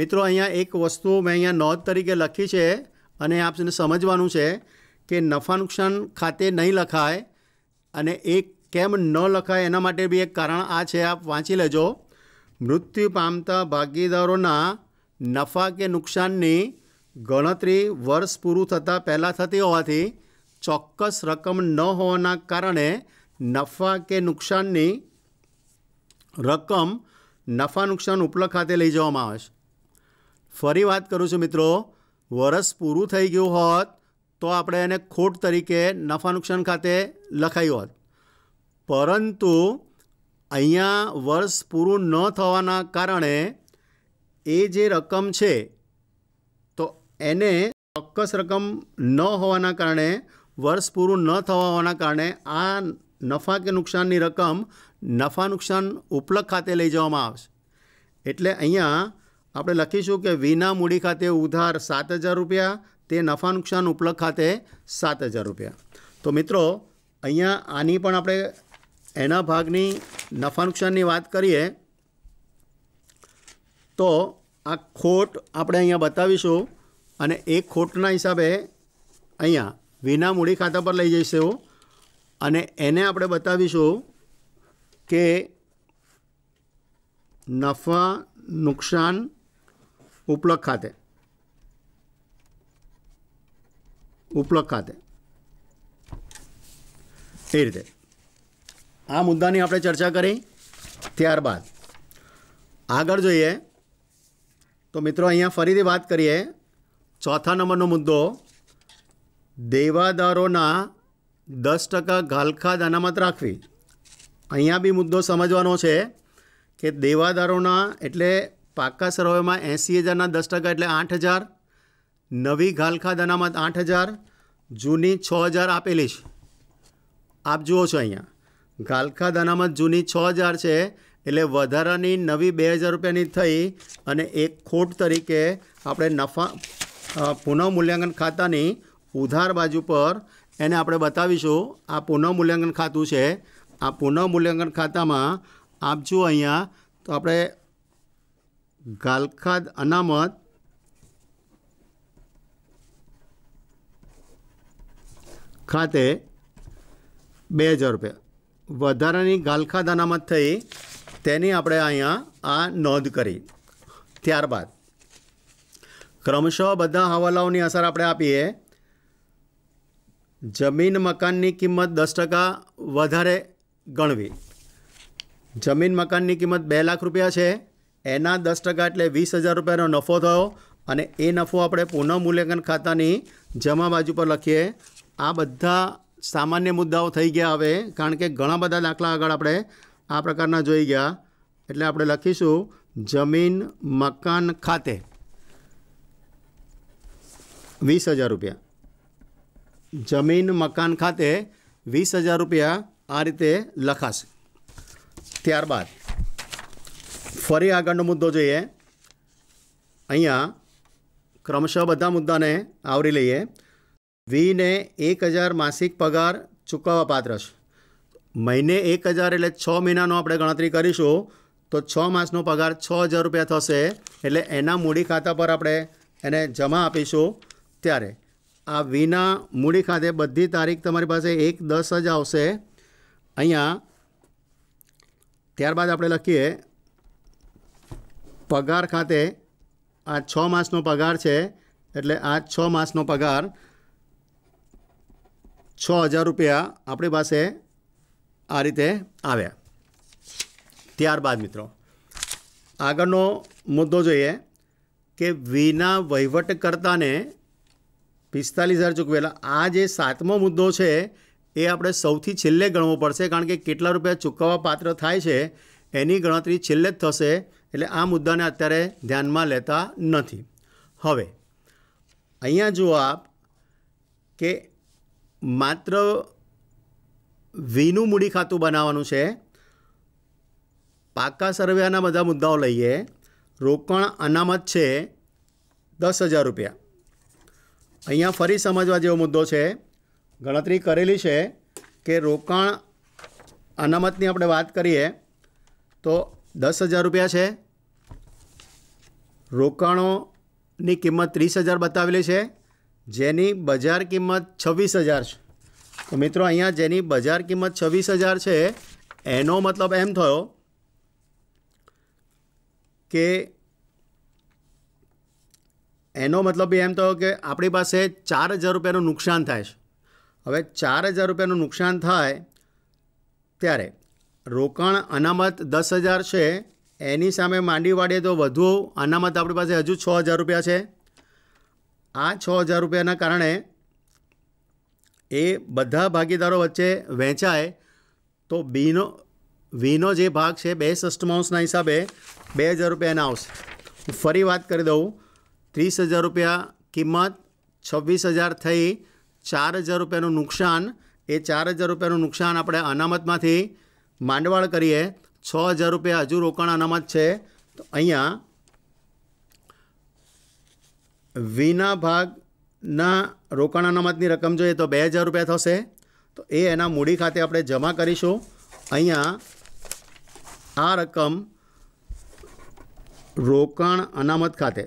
મિત્રો અહીંયા એક વસ્તુ મેં અહીંયા નોંધ તરીકે લખી છે અને આપને સમજવાનું છે કે નફા નુકસાન ખાતે નહીં લખાય અને એ કેમ ન લખાય એના માટે બી એક કારણ આ છે આપ વાંચી લેજો મૃત્યુ પામતા ભાગીદારોના નફા કે નુકસાનની ગણતરી વર્ષ પૂરું થતાં પહેલાં થતી હોવાથી ચોક્કસ રકમ ન હોવાના કારણે નફા કે નુકસાનની રકમ નફા નુકસાન ઉપલબ્ધ ખાતે લઈ જવામાં આવે છે ફરી વાત કરું છું મિત્રો વરસ પૂરું થઈ ગયું હોત તો આપણે એને ખોટ તરીકે નફા નુકસાન ખાતે લખાયું હોત પરંતુ અહીંયા વર્ષ પૂરું ન થવાના કારણે એ જે રકમ છે તો એને ચોક્કસ રકમ ન હોવાના કારણે વર્ષ પૂરું ન થવા હોવાના કારણે આ નફા કે નુકસાનની રકમ નફા નુકસાન ઉપલક ખાતે લઈ જવામાં આવશે એટલે અહીંયા આપણે લખીશું કે વિના મૂડી ખાતે ઉધાર સાત હજાર રૂપિયા તે નફા નુકસાન ઉપલક ખાતે સાત હજાર રૂપિયા તો મિત્રો અહીંયા આની પણ આપણે એના ભાગની નફા નુકસાનની વાત કરીએ તો આ ખોટ આપણે અહીંયા બતાવીશું અને એ ખોટના હિસાબે અહીંયા વિના મૂડી ખાતા પર લઈ જઈશું અને એને આપણે બતાવીશું કે નફા નુકસાન ઉપલક ખાતે ઉપલક ખાતે એ રીતે આ મુદ્દાની આપણે ચર્ચા કરી ત્યારબાદ આગળ જોઈએ તો મિત્રો અહીંયા ફરીથી વાત કરીએ ચોથા નંબરનો મુદ્દો દેવાદારોના દસ ટકા ગાલખાદ અનામત રાખવી અહીંયા બી મુદ્દો સમજવાનો છે કે દેવાદારોના એટલે પાક્કા સરવાળામાં એંસી હજારના દસ ટકા એટલે આઠ હજાર નવી ગાલખાદ અનામત આઠ હજાર જૂની છ હજાર આપેલી છે આપ જુઓ છો અહીંયા ગાલખાદ અનામત જૂની છ હજાર છે એટલે વધારાની નવી બે હજાર રૂપિયાની થઈ અને એક ખોટ તરીકે આપણે નફા પુનઃમૂલ્યાંકન ખાતાની ઉધાર બાજુ પર એને આપણે બતાવીશું આ પુનઃમૂલ્યાંકન ખાતું છે આ પુનઃમૂલ્યાંકન ખાતામાં આપજો અહીંયા તો આપણે ગાલખાદ અનામત ખાતે બે હજાર રૂપિયા વધારાની ગાલખાદ અનામત થઈ તેની આપણે અહીંયા આ નોંધ કરી ત્યારબાદ ક્રમશઃ બધા હવાલાઓની અસર આપણે આપીએ જમીન મકાનની કિંમત દસ ટકા વધારે ગણવી જમીન મકાનની કિંમત બે લાખ રૂપિયા છે એના દસ ટકા એટલે વીસ હજાર રૂપિયાનો નફો થયો અને એ નફો આપણે પુનઃમૂલ્યાંકન ખાતાની જમા બાજુ પર લખીએ આ બધા સામાન્ય મુદ્દાઓ થઈ ગયા હવે કારણ કે ઘણા બધા દાખલા આગળ આપણે આ પ્રકારના જોઈ ગયા એટલે આપણે લખીશું જમીન મકાન ખાતે વીસ હજાર રૂપિયા જમીન મકાન ખાતે વીસ હજાર રૂપિયા આ રીતે લખાશે ત્યારબાદ ફરી આગળનો મુદ્દો જોઈએ અહીંયા ક્રમશઃ બધા મુદ્દાને આવરી લઈએ વીને એક હજાર માસિક પગાર ચૂકવવા પાત્ર છે મહિને એક હજાર એટલે છ મહિનાનો આપણે ગણતરી કરીશું તો છ માસનો પગાર છ હજાર રૂપિયા થશે એટલે એના મૂડી ખાતા પર આપણે એને જમા આપીશું ત્યારે આ વિના મૂડી ખાતે બધી તારીખ તમારી પાસે એક દસ જ આવશે અહીંયા ત્યારબાદ આપણે લખીએ પગાર ખાતે આ છ માસનો પગાર છે એટલે આ છ માસનો પગાર છ હજાર રૂપિયા આપણી પાસે આ રીતે આવ્યા ત્યારબાદ મિત્રો આગળનો મુદ્દો જોઈએ કે વિના વહીવટકર્તાને પિસ્તાલીસ હજાર ચૂકવેલા આ જે સાતમો મુદ્દો છે એ આપણે સૌથી છેલ્લે ગણવો પડશે કારણ કે કેટલા રૂપિયા ચૂકવવા પાત્ર થાય છે એની ગણતરી છેલ્લે જ થશે એટલે આ મુદ્દાને અત્યારે ધ્યાનમાં લેતા નથી હવે અહીંયા જુઓ આપ કે માત્ર વીનું મૂડી ખાતું બનાવવાનું છે પાકા સરવેના બધા મુદ્દાઓ લઈએ રોકાણ અનામત છે દસ હજાર રૂપિયા અહીંયા ફરી સમજવા જેવો મુદ્દો છે ગણતરી કરેલી છે કે રોકાણ અનામતની આપણે વાત કરીએ તો દસ હજાર રૂપિયા છે રોકાણોની કિંમત ત્રીસ હજાર બતાવેલી છે જેની બજાર કિંમત છવ્વીસ હજાર છે તો મિત્રો અહીંયા જેની બજાર કિંમત છવ્વીસ હજાર છે એનો મતલબ એમ થયો કે એનો મતલબ એમ થયો કે આપણી પાસે ચાર હજાર રૂપિયાનું નુકસાન થાય છે હવે ચાર હજાર રૂપિયાનું નુકસાન થાય ત્યારે રોકાણ અનામત દસ હજાર છે એની સામે માંડી વાળીએ તો વધુ અનામત આપણી પાસે હજુ છ હજાર રૂપિયા છે આ છ હજાર રૂપિયાના કારણે એ બધા ભાગીદારો વચ્ચે વેચાય તો બીનો વીનો જે ભાગ છે બે સસ્ટમાઉન્સના હિસાબે બે હજાર રૂપિયાના આવશે ફરી વાત કરી દઉં ત્રીસ હજાર રૂપિયા કિંમત છવ્વીસ હજાર થઈ ચાર હજાર રૂપિયાનું નુકસાન એ ચાર હજાર રૂપિયાનું નુકસાન આપણે અનામતમાંથી માંડવાળ કરીએ છ હજાર રૂપિયા હજુ રોકાણ અનામત છે તો અહીંયા વિના ભાગના રોકાણ અનામતની રકમ જોઈએ તો બે હજાર રૂપિયા થશે તો એ એના મૂડી ખાતે આપણે જમા કરીશું અહીંયા આ રકમ રોકાણ અનામત ખાતે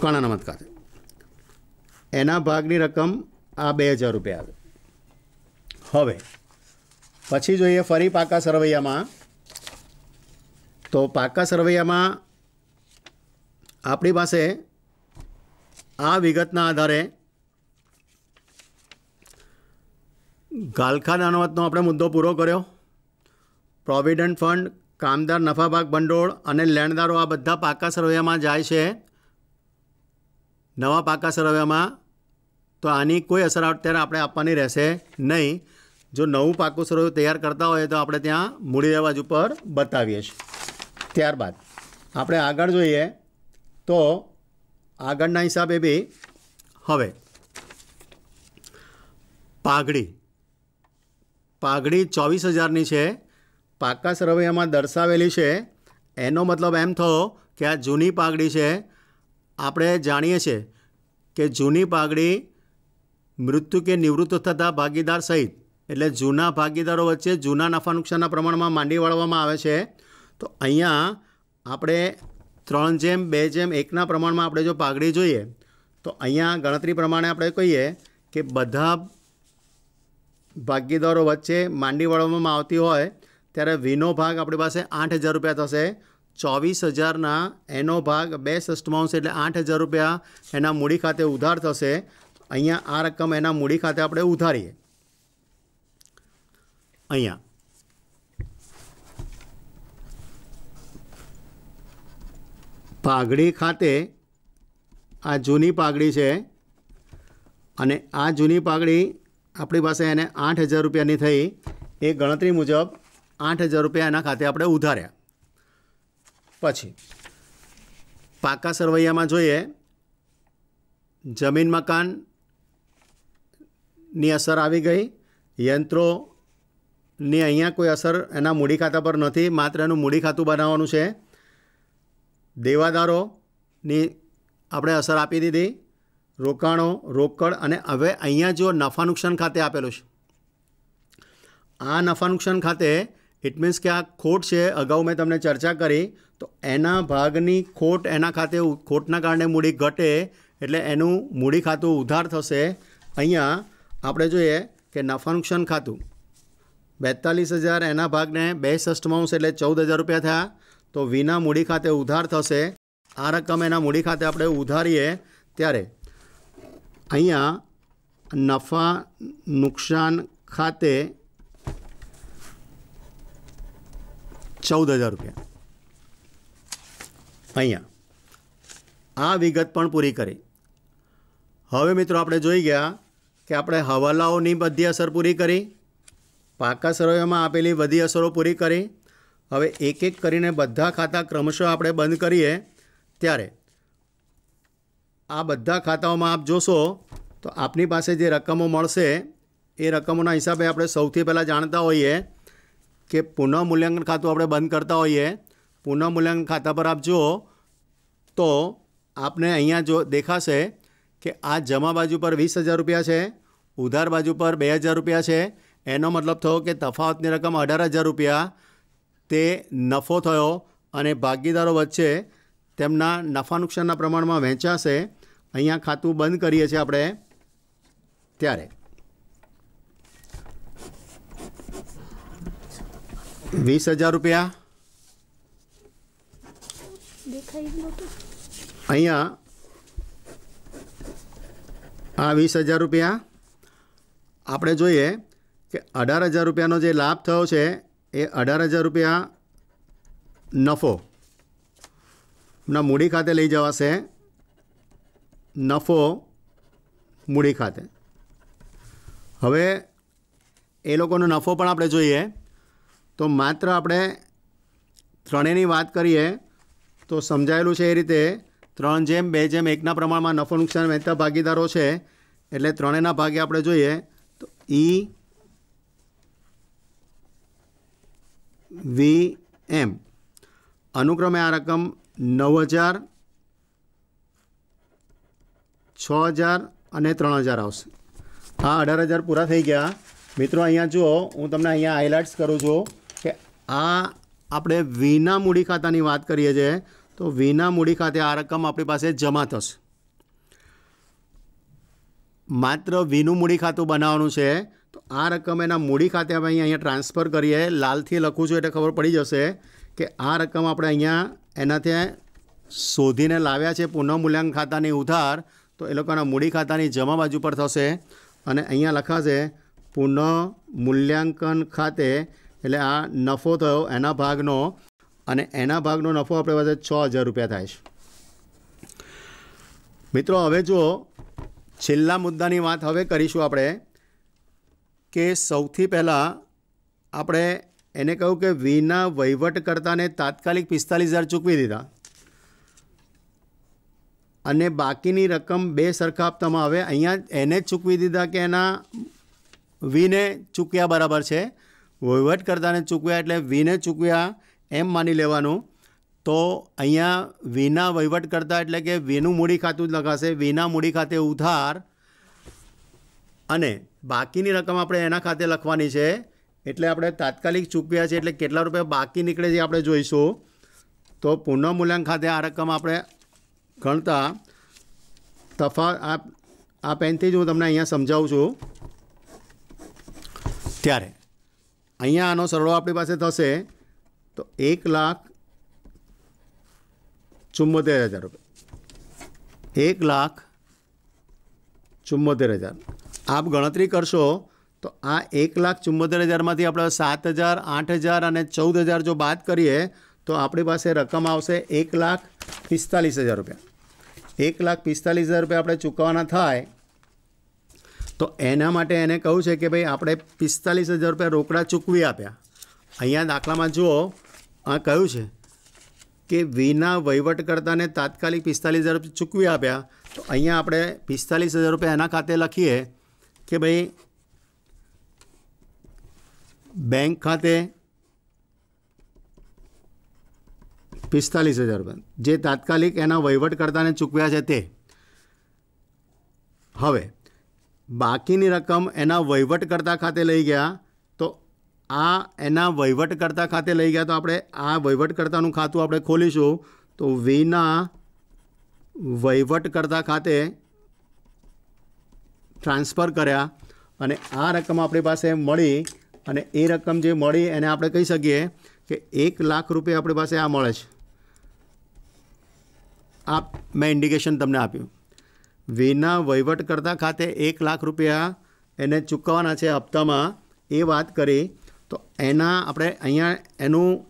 ઉકાણા નમત ખાતે એના ભાગની રકમ આ બે હજાર રૂપિયા આવે હવે પછી જોઈએ ફરી પાકા સરવૈયામાં તો પાકા સરવૈયામાં આપણી પાસે આ વિગતના આધારે ગાલખા દાનવતનો આપણે મુદ્દો પૂરો કર્યો પ્રોવિડન્ટ ફંડ કામદાર નફાભાગ ભંડોળ અને લેણદારો આ બધા પાકા સરવૈયામાં જાય છે નવા પાકા સરવૈયામાં તો આની કોઈ અસર અત્યારે આપણે આપવાની રહેશે નહીં જો નવું પાકું સરવૈયું તૈયાર કરતા હોય તો આપણે ત્યાં મૂડી અવાજ ઉપર બતાવીએ છીએ ત્યારબાદ આપણે આગળ જોઈએ તો આગળના હિસાબે બી હવે પાઘડી પાઘડી ચોવીસ હજારની છે પાકા સરવૈયામાં દર્શાવેલી છે એનો મતલબ એમ થયો કે આ જૂની પાઘડી છે આપણે જાણીએ છીએ કે જૂની પાઘડી મૃત્યુ કે નિવૃત્ત થતા ભાગીદાર સહિત એટલે જૂના ભાગીદારો વચ્ચે જૂના નફા નુકસાનના પ્રમાણમાં માંડી વાળવામાં આવે છે તો અહીંયા આપણે ત્રણ જેમ બે જેમ એકના પ્રમાણમાં આપણે જો પાઘડી જોઈએ તો અહીંયા ગણતરી પ્રમાણે આપણે કહીએ કે બધા ભાગીદારો વચ્ચે માંડી વાળવામાં આવતી હોય ત્યારે વીનો ભાગ આપણી પાસે આઠ હજાર રૂપિયા થશે ચોવીસ હજારના એનો ભાગ બે સસ્ટમાં એટલે આઠ હજાર રૂપિયા એના મૂડી ખાતે ઉધાર થશે અહીંયા આ રકમ એના મૂડી ખાતે આપણે ઉધારીએ અહીંયા પાઘડી ખાતે આ જૂની પાઘડી છે અને આ જૂની પાઘડી આપણી પાસે એને આઠ હજાર રૂપિયાની થઈ એ ગણતરી મુજબ આઠ હજાર રૂપિયા એના ખાતે આપણે ઉધાર્યા પછી પાકા સરવૈયામાં જોઈએ જમીન મકાનની અસર આવી ગઈ યંત્રોની અહીંયા કોઈ અસર એના મૂડી ખાતા પર નથી માત્ર એનું મૂડી ખાતું બનાવવાનું છે દેવાદારોની આપણે અસર આપી દીધી રોકાણો રોકડ અને હવે અહીંયા જો નફા નુકસાન ખાતે આપેલું છે આ નફા નુકસાન ખાતે ઇટ મીન્સ કે આ ખોટ છે અગાઉ મેં તમને ચર્ચા કરી તો એના ભાગની ખોટ એના ખાતે ખોટના કારણે મૂડી ઘટે એટલે એનું મૂડી ખાતું ઉધાર થશે અહીંયા આપણે જોઈએ કે નફા નુકસાન ખાતું બેતાલીસ હજાર એના ભાગને બે ષષ્ઠમાંશ એટલે ચૌદ હજાર રૂપિયા થયા તો વિના મૂડી ખાતે ઉધાર થશે આ રકમ એના મૂડી ખાતે આપણે ઉધારીએ ત્યારે અહીંયા નફા નુકસાન ખાતે ચૌદ હજાર રૂપિયા અહીંયા આ વિગત પણ પૂરી કરી હવે મિત્રો આપણે જોઈ ગયા કે આપણે હવાલાઓની બધી અસર પૂરી કરી પાકા સરવૈયામાં આપેલી બધી અસરો પૂરી કરી હવે એક એક કરીને બધા ખાતા ક્રમશઃ આપણે બંધ કરીએ ત્યારે આ બધા ખાતાઓમાં આપ જોશો તો આપની પાસે જે રકમો મળશે એ રકમોના હિસાબે આપણે સૌથી પહેલાં જાણતા હોઈએ કે પુનઃ મૂલ્યાંકન ખાતું આપણે બંધ કરતા હોઈએ પુનઃ મૂલ્યાંકન ખાતા પર આપ જુઓ તો આપને અહીંયા જો દેખાશે કે આ જમા બાજુ પર વીસ હજાર રૂપિયા છે ઉધાર બાજુ પર બે હજાર રૂપિયા છે એનો મતલબ થયો કે તફાવતની રકમ અઢાર હજાર રૂપિયા તે નફો થયો અને ભાગીદારો વચ્ચે તેમના નફા નુકસાનના પ્રમાણમાં વહેંચાશે અહીંયા ખાતું બંધ કરીએ છીએ આપણે ત્યારે વીસ હજાર રૂપિયા અહીંયા આ વીસ હજાર રૂપિયા આપણે જોઈએ કે અઢાર હજાર રૂપિયાનો જે લાભ થયો છે એ અઢાર હજાર રૂપિયા નફો ના મૂડી ખાતે લઈ જવાશે નફો મૂડી ખાતે હવે એ લોકોનો નફો પણ આપણે જોઈએ તો માત્ર આપણે ત્રણેયની વાત કરીએ તો સમજાયેલું છે એ રીતે ત્રણ જેમ બે જેમ એકના પ્રમાણમાં નફો નુકસાન વહેતા ભાગીદારો છે એટલે ત્રણેયના ભાગે આપણે જોઈએ તો ઈ વી એમ અનુક્રમે આ રકમ નવ હજાર છ હજાર અને ત્રણ હજાર આવશે હા અઢાર હજાર પૂરા થઈ ગયા મિત્રો અહીંયા જુઓ હું તમને અહીંયા હાઇલાઇટ્સ કરું છું આ આપણે વિના મૂડી ખાતાની વાત કરીએ છીએ તો વિના મૂડી ખાતે આ રકમ આપણી પાસે જમા થશે માત્ર વિનું મૂડી ખાતું બનાવવાનું છે તો આ રકમ એના મૂડી ખાતે આપણે અહીંયા ટ્રાન્સફર કરીએ લાલથી લખું છું એટલે ખબર પડી જશે કે આ રકમ આપણે અહીંયા એનાથી શોધીને લાવ્યા છે પુનઃમૂલ્યાંકન ખાતાની ઉધાર તો એ લોકોના મૂડી ખાતાની જમા બાજુ પર થશે અને અહીંયા લખાશે પુનઃ મૂલ્યાંકન ખાતે એટલે આ નફો થયો એના ભાગનો અને એના ભાગનો નફો આપણે પાસે છ હજાર રૂપિયા થાય છે મિત્રો હવે જો છેલ્લા મુદ્દાની વાત હવે કરીશું આપણે કે સૌથી પહેલાં આપણે એને કહ્યું કે વીના વહીવટકર્તાને તાત્કાલિક પિસ્તાલીસ હજાર ચૂકવી દીધા અને બાકીની રકમ બે સરખા આપતામાં હવે અહીંયા એને ચૂકવી દીધા કે એના વીને ચૂક્યા બરાબર છે વહીવટકર્તાને ચૂકવ્યા એટલે વીને ચૂકવ્યા એમ માની લેવાનું તો અહીંયા વીના વહીવટકર્તા એટલે કે વીનું મૂડી ખાતું જ લખાશે વીના મૂડી ખાતે ઉધાર અને બાકીની રકમ આપણે એના ખાતે લખવાની છે એટલે આપણે તાત્કાલિક ચૂકવ્યા છે એટલે કેટલા રૂપિયા બાકી નીકળે છે આપણે જોઈશું તો પુનઃ મૂલ્યાંકન ખાતે આ રકમ આપણે ગણતા તફા આ આ પેનથી જ હું તમને અહીંયા સમજાવું છું ત્યારે અહીંયા આનો સરળો આપણી પાસે થશે તો એક લાખ ચુમ્મોતેર હજાર રૂપિયા એક લાખ ચુમ્મોતેર હજાર આપ ગણતરી કરશો તો આ એક લાખ ચુમ્મોતેર હજારમાંથી આપણે સાત હજાર આઠ હજાર અને ચૌદ હજાર જો બાદ કરીએ તો આપણી પાસે રકમ આવશે એક લાખ પિસ્તાલીસ હજાર રૂપિયા એક લાખ પિસ્તાલીસ હજાર રૂપિયા આપણે ચૂકવવાના થાય તો એના માટે એને કહ્યું છે કે ભાઈ આપણે પિસ્તાલીસ હજાર રૂપિયા રોકડા ચૂકવી આપ્યા અહીંયા દાખલામાં જુઓ આ કહ્યું છે કે વિના વહીવટકર્તાને તાત્કાલિક પિસ્તાલીસ હજાર રૂપિયા ચૂકવી આપ્યા તો અહીંયા આપણે પિસ્તાલીસ હજાર રૂપિયા એના ખાતે લખીએ કે ભાઈ બેંક ખાતે પિસ્તાલીસ હજાર રૂપિયા જે તાત્કાલિક એના વહીવટકર્તાને ચૂકવ્યા છે તે હવે બાકીની રકમ એના વહીવટકર્તા ખાતે લઈ ગયા તો આ એના વહીવટકર્તા ખાતે લઈ ગયા તો આપણે આ વહીવટકર્તાનું ખાતું આપણે ખોલીશું તો વીના વહીવટકર્તા ખાતે ટ્રાન્સફર કર્યા અને આ રકમ આપણી પાસે મળી અને એ રકમ જે મળી એને આપણે કહી શકીએ કે એક લાખ રૂપિયા આપણી પાસે આ મળે છે આ મેં ઇન્ડિકેશન તમને આપ્યું વેના વહીવટકર્તા ખાતે એક લાખ રૂપિયા એને ચૂકવવાના છે હપ્તામાં એ વાત કરી તો એના આપણે અહીંયા એનું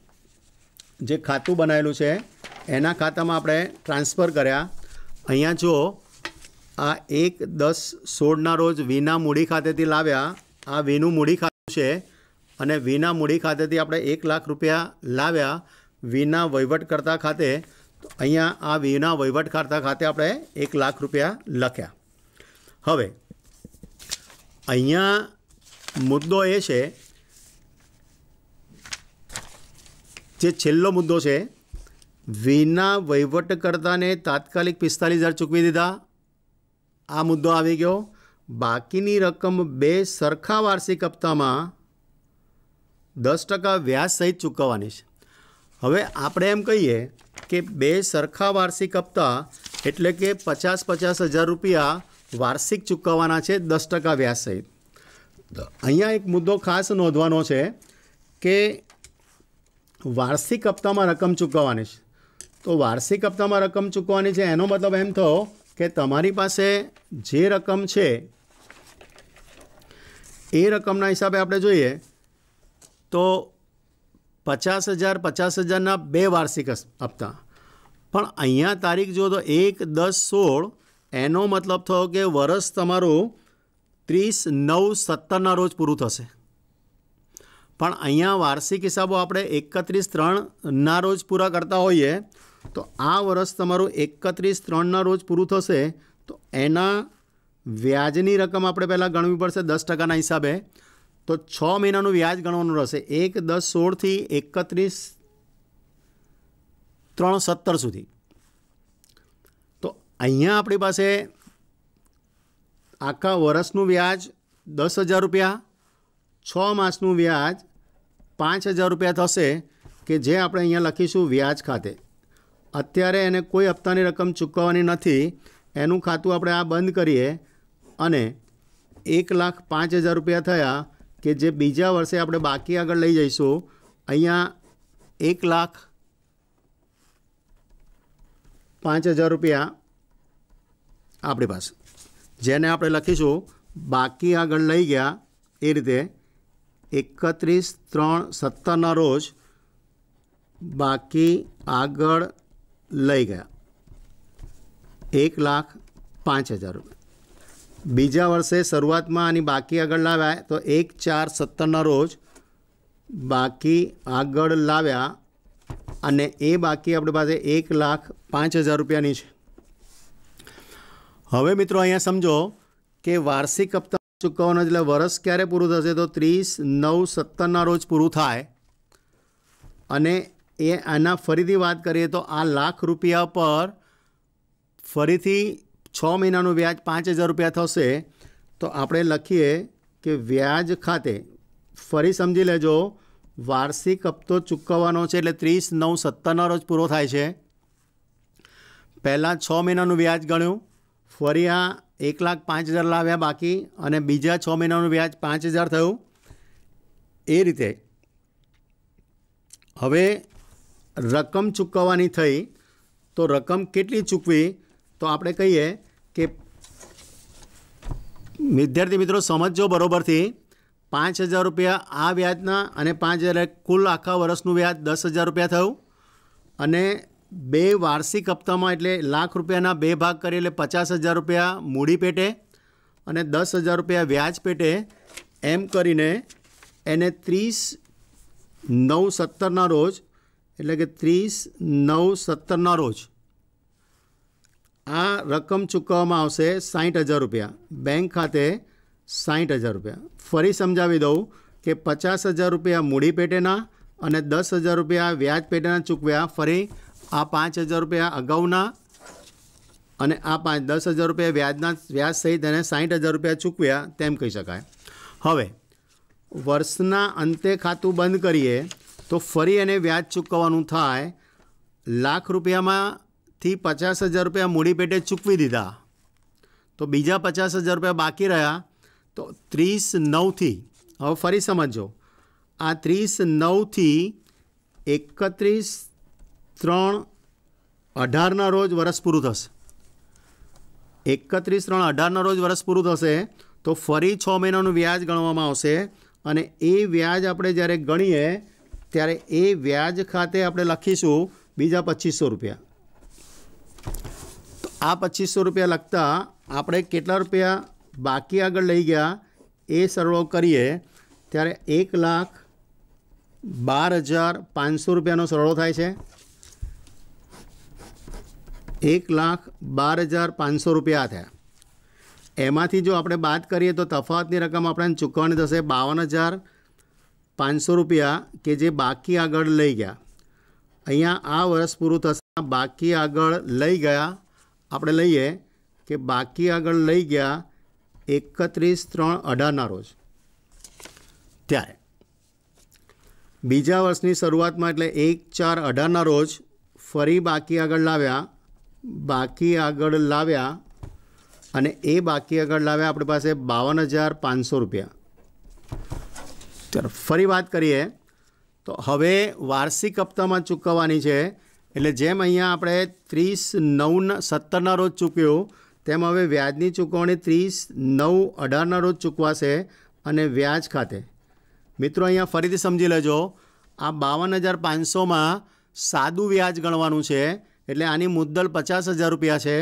જે ખાતું બનાવેલું છે એના ખાતામાં આપણે ટ્રાન્સફર કર્યા અહીંયા જો આ એક દસ સોળના રોજ વીના મૂડી ખાતેથી લાવ્યા આ વીનું મૂડી ખાતું છે અને વીના મૂડી ખાતેથી આપણે એક લાખ રૂપિયા લાવ્યા વીના વહીવટકર્તા ખાતે તો અહીંયા આ વીના વહીવટ ખાતા ખાતે આપણે એક લાખ રૂપિયા લખ્યા હવે અહીંયા મુદ્દો એ છે જે છેલ્લો મુદ્દો છે વેના વહીવટકર્તાને તાત્કાલિક પિસ્તાલીસ હજાર ચૂકવી દીધા આ મુદ્દો આવી ગયો બાકીની રકમ બે સરખા વાર્ષિક હપ્તામાં દસ ટકા વ્યાજ સહિત ચૂકવવાની છે હવે આપણે એમ કહીએ કે બે સરખા વાર્ષિક હપ્તા એટલે કે પચાસ પચાસ હજાર રૂપિયા વાર્ષિક ચૂકવવાના છે દસ ટકા વ્યાજ સહિત અહીંયા એક મુદ્દો ખાસ નોંધવાનો છે કે વાર્ષિક હપ્તામાં રકમ ચૂકવવાની છે તો વાર્ષિક હપ્તામાં રકમ ચૂકવવાની છે એનો મતલબ એમ થયો કે તમારી પાસે જે રકમ છે એ રકમના હિસાબે આપણે જોઈએ તો પચાસ હજાર પચાસ હજારના બે વાર્ષિક હપ્તા પણ અહીંયા તારીખ જો તો એક દસ સોળ એનો મતલબ થયો કે વર્ષ તમારું ત્રીસ નવ સત્તરના રોજ પૂરું થશે પણ અહીંયા વાર્ષિક હિસાબો આપણે એકત્રીસ ત્રણના રોજ પૂરા કરતા હોઈએ તો આ વર્ષ તમારું એકત્રીસ ત્રણના રોજ પૂરું થશે તો એના વ્યાજની રકમ આપણે પહેલાં ગણવી પડશે દસ ટકાના હિસાબે તો છ મહિનાનું વ્યાજ ગણવાનું રહેશે એક દસ સોળથી એકત્રીસ ત્રણ સત્તર સુધી તો અહીંયા આપણી પાસે આખા વર્ષનું વ્યાજ દસ હજાર રૂપિયા છ માસનું વ્યાજ પાંચ હજાર રૂપિયા થશે કે જે આપણે અહીંયા લખીશું વ્યાજ ખાતે અત્યારે એને કોઈ હપ્તાની રકમ ચૂકવવાની નથી એનું ખાતું આપણે આ બંધ કરીએ અને એક લાખ પાંચ હજાર રૂપિયા થયા કે જે બીજા વર્ષે આપણે બાકી આગળ લઈ જઈશું અહીંયા એક લાખ પાંચ હજાર રૂપિયા આપણી પાસે જેને આપણે લખીશું બાકી આગળ લઈ ગયા એ રીતે એકત્રીસ ત્રણ સત્તરના રોજ બાકી આગળ લઈ ગયા એક લાખ પાંચ હજાર રૂપિયા બીજા વર્ષે શરૂઆતમાં આની બાકી આગળ લાવ્યા તો એક ચાર સત્તરના રોજ બાકી આગળ લાવ્યા અને એ બાકી આપણી પાસે એક લાખ પાંચ હજાર રૂપિયાની છે હવે મિત્રો અહીંયા સમજો કે વાર્ષિક હપ્તા ચૂકવવાનો એટલે વરસ ક્યારે પૂરું થશે તો ત્રીસ નવ સત્તરના રોજ પૂરું થાય અને એ આના ફરીથી વાત કરીએ તો આ લાખ રૂપિયા પર ફરીથી છ મહિનાનું વ્યાજ પાંચ હજાર રૂપિયા થશે તો આપણે લખીએ કે વ્યાજ ખાતે ફરી સમજી લેજો વાર્ષિક હપ્તો ચૂકવવાનો છે એટલે ત્રીસ નવ સત્તરના રોજ પૂરો થાય છે પહેલાં છ મહિનાનું વ્યાજ ગણ્યું ફરી આ એક લાખ પાંચ હજાર લાવ્યા બાકી અને બીજા છ મહિનાનું વ્યાજ પાંચ હજાર થયું એ રીતે હવે રકમ ચૂકવવાની થઈ તો રકમ કેટલી ચૂકવી તો આપણે કહીએ કે વિદ્યાર્થી મિત્રો સમજો બરોબરથી પાંચ હજાર રૂપિયા આ વ્યાજના અને પાંચ હજાર કુલ આખા વર્ષનું વ્યાજ દસ હજાર રૂપિયા થયું અને બે વાર્ષિક હપ્તામાં એટલે લાખ રૂપિયાના બે ભાગ કરી એટલે પચાસ હજાર રૂપિયા મૂડી પેટે અને દસ હજાર રૂપિયા વ્યાજ પેટે એમ કરીને એને ત્રીસ નવ સત્તરના રોજ એટલે કે ત્રીસ નવ સત્તરના રોજ આ રકમ ચૂકવવામાં આવશે સાહીઠ હજાર રૂપિયા બેંક ખાતે સાહીઠ હજાર રૂપિયા ફરી સમજાવી દઉં કે પચાસ હજાર રૂપિયા મૂડી પેટેના અને દસ હજાર રૂપિયા વ્યાજ પેટેના ચૂકવ્યા ફરી આ પાંચ હજાર રૂપિયા અગાઉના અને આ પાંચ દસ હજાર રૂપિયા વ્યાજના વ્યાજ સહિત એને સાહીઠ હજાર રૂપિયા ચૂકવ્યા તેમ કહી શકાય હવે વર્ષના અંતે ખાતું બંધ કરીએ તો ફરી એને વ્યાજ ચૂકવવાનું થાય લાખ રૂપિયામાં થી પચાસ હજાર રૂપિયા મૂડી પેટે ચૂકવી દીધા તો બીજા પચાસ હજાર રૂપિયા બાકી રહ્યા તો ત્રીસ નવથી હવે ફરી સમજો આ ત્રીસ નવથી એકત્રીસ ત્રણ અઢારના રોજ વરસ પૂરું થશે એકત્રીસ ત્રણ અઢારના રોજ વરસ પૂરું થશે તો ફરી છ મહિનાનું વ્યાજ ગણવામાં આવશે અને એ વ્યાજ આપણે જ્યારે ગણીએ ત્યારે એ વ્યાજ ખાતે આપણે લખીશું બીજા પચીસો રૂપિયા આ પચીસો રૂપિયા લગતા આપણે કેટલા રૂપિયા બાકી આગળ લઈ ગયા એ સરળો કરીએ ત્યારે એક લાખ બાર હજાર પાંચસો રૂપિયાનો સરળો થાય છે એક લાખ બાર હજાર પાંચસો રૂપિયા થયા એમાંથી જો આપણે બાદ કરીએ તો તફાવતની રકમ આપણને ચૂકવણી થશે બાવન હજાર પાંચસો રૂપિયા કે જે બાકી આગળ લઈ ગયા અહીંયા આ વર્ષ પૂરું થશે બાકી આગળ લઈ ગયા આપણે લઈએ કે બાકી આગળ લઈ ગયા એકત્રીસ ત્રણ અઢારના રોજ ત્યારે બીજા વર્ષની શરૂઆતમાં એટલે એક ચાર અઢારના રોજ ફરી બાકી આગળ લાવ્યા બાકી આગળ લાવ્યા અને એ બાકી આગળ લાવ્યા આપણી પાસે બાવન હજાર પાંચસો રૂપિયા ચાલો ફરી વાત કરીએ તો હવે વાર્ષિક હપ્તામાં ચૂકવવાની છે એટલે જેમ અહીંયા આપણે ત્રીસ નવના સત્તરના રોજ ચૂક્યો તેમ હવે વ્યાજની ચૂકવણી ત્રીસ નવ અઢારના રોજ ચૂકવાશે અને વ્યાજ ખાતે મિત્રો અહીંયા ફરીથી સમજી લેજો આ બાવન હજાર પાંચસોમાં સાદું વ્યાજ ગણવાનું છે એટલે આની મુદ્દલ પચાસ હજાર રૂપિયા છે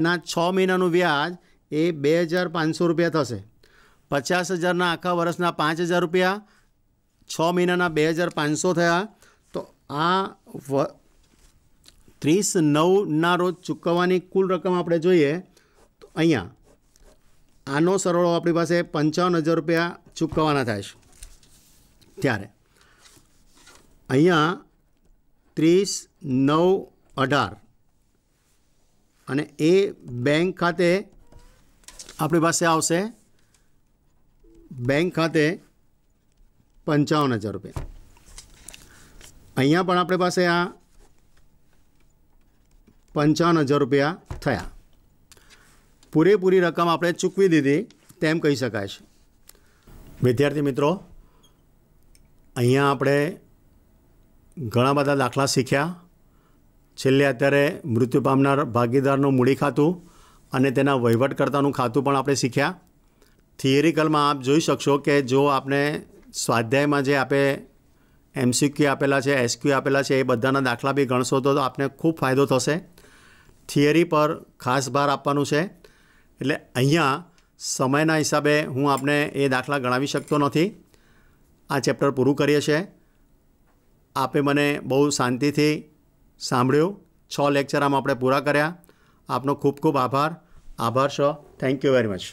એના છ મહિનાનું વ્યાજ એ બે હજાર પાંચસો રૂપિયા થશે પચાસ હજારના આખા વર્ષના પાંચ હજાર રૂપિયા છ મહિનાના બે હજાર પાંચસો થયા તો આ ત્રીસ નવના રોજ ચૂકવવાની કુલ રકમ આપણે જોઈએ તો અહીંયા આનો સરવાળો આપણી પાસે પંચાવન હજાર રૂપિયા ચૂકવવાના થાય છે ત્યારે અહીંયા ત્રીસ નવ અઢાર અને એ બેંક ખાતે આપણી પાસે આવશે બેંક ખાતે પંચાવન હજાર રૂપિયા અહીંયા પણ આપણી પાસે આ પંચાવન હજાર રૂપિયા થયા પૂરેપૂરી રકમ આપણે ચૂકવી દીધી તેમ કહી શકાય છે વિદ્યાર્થી મિત્રો અહીંયા આપણે ઘણા બધા દાખલા શીખ્યા છેલ્લે અત્યારે મૃત્યુ પામનાર ભાગીદારનું મૂડી ખાતું અને તેના વહીવટકર્તાનું ખાતું પણ આપણે શીખ્યા થિયરિકલમાં આપ જોઈ શકશો કે જો આપણે સ્વાધ્યાયમાં જે આપે એમસીક્યુ આપેલા છે એસક્યુ આપેલા છે એ બધાના દાખલા બી ગણશો તો આપને ખૂબ ફાયદો થશે થિયરી પર ખાસ ભાર આપવાનું છે એટલે અહીંયા સમયના હિસાબે હું આપને એ દાખલા ગણાવી શકતો નથી આ ચેપ્ટર પૂરું કરીએ છીએ આપે મને બહુ શાંતિથી સાંભળ્યું છ લેક્ચર આમ આપણે પૂરા કર્યા આપનો ખૂબ ખૂબ આભાર આભાર છો થેન્ક યુ વેરી મચ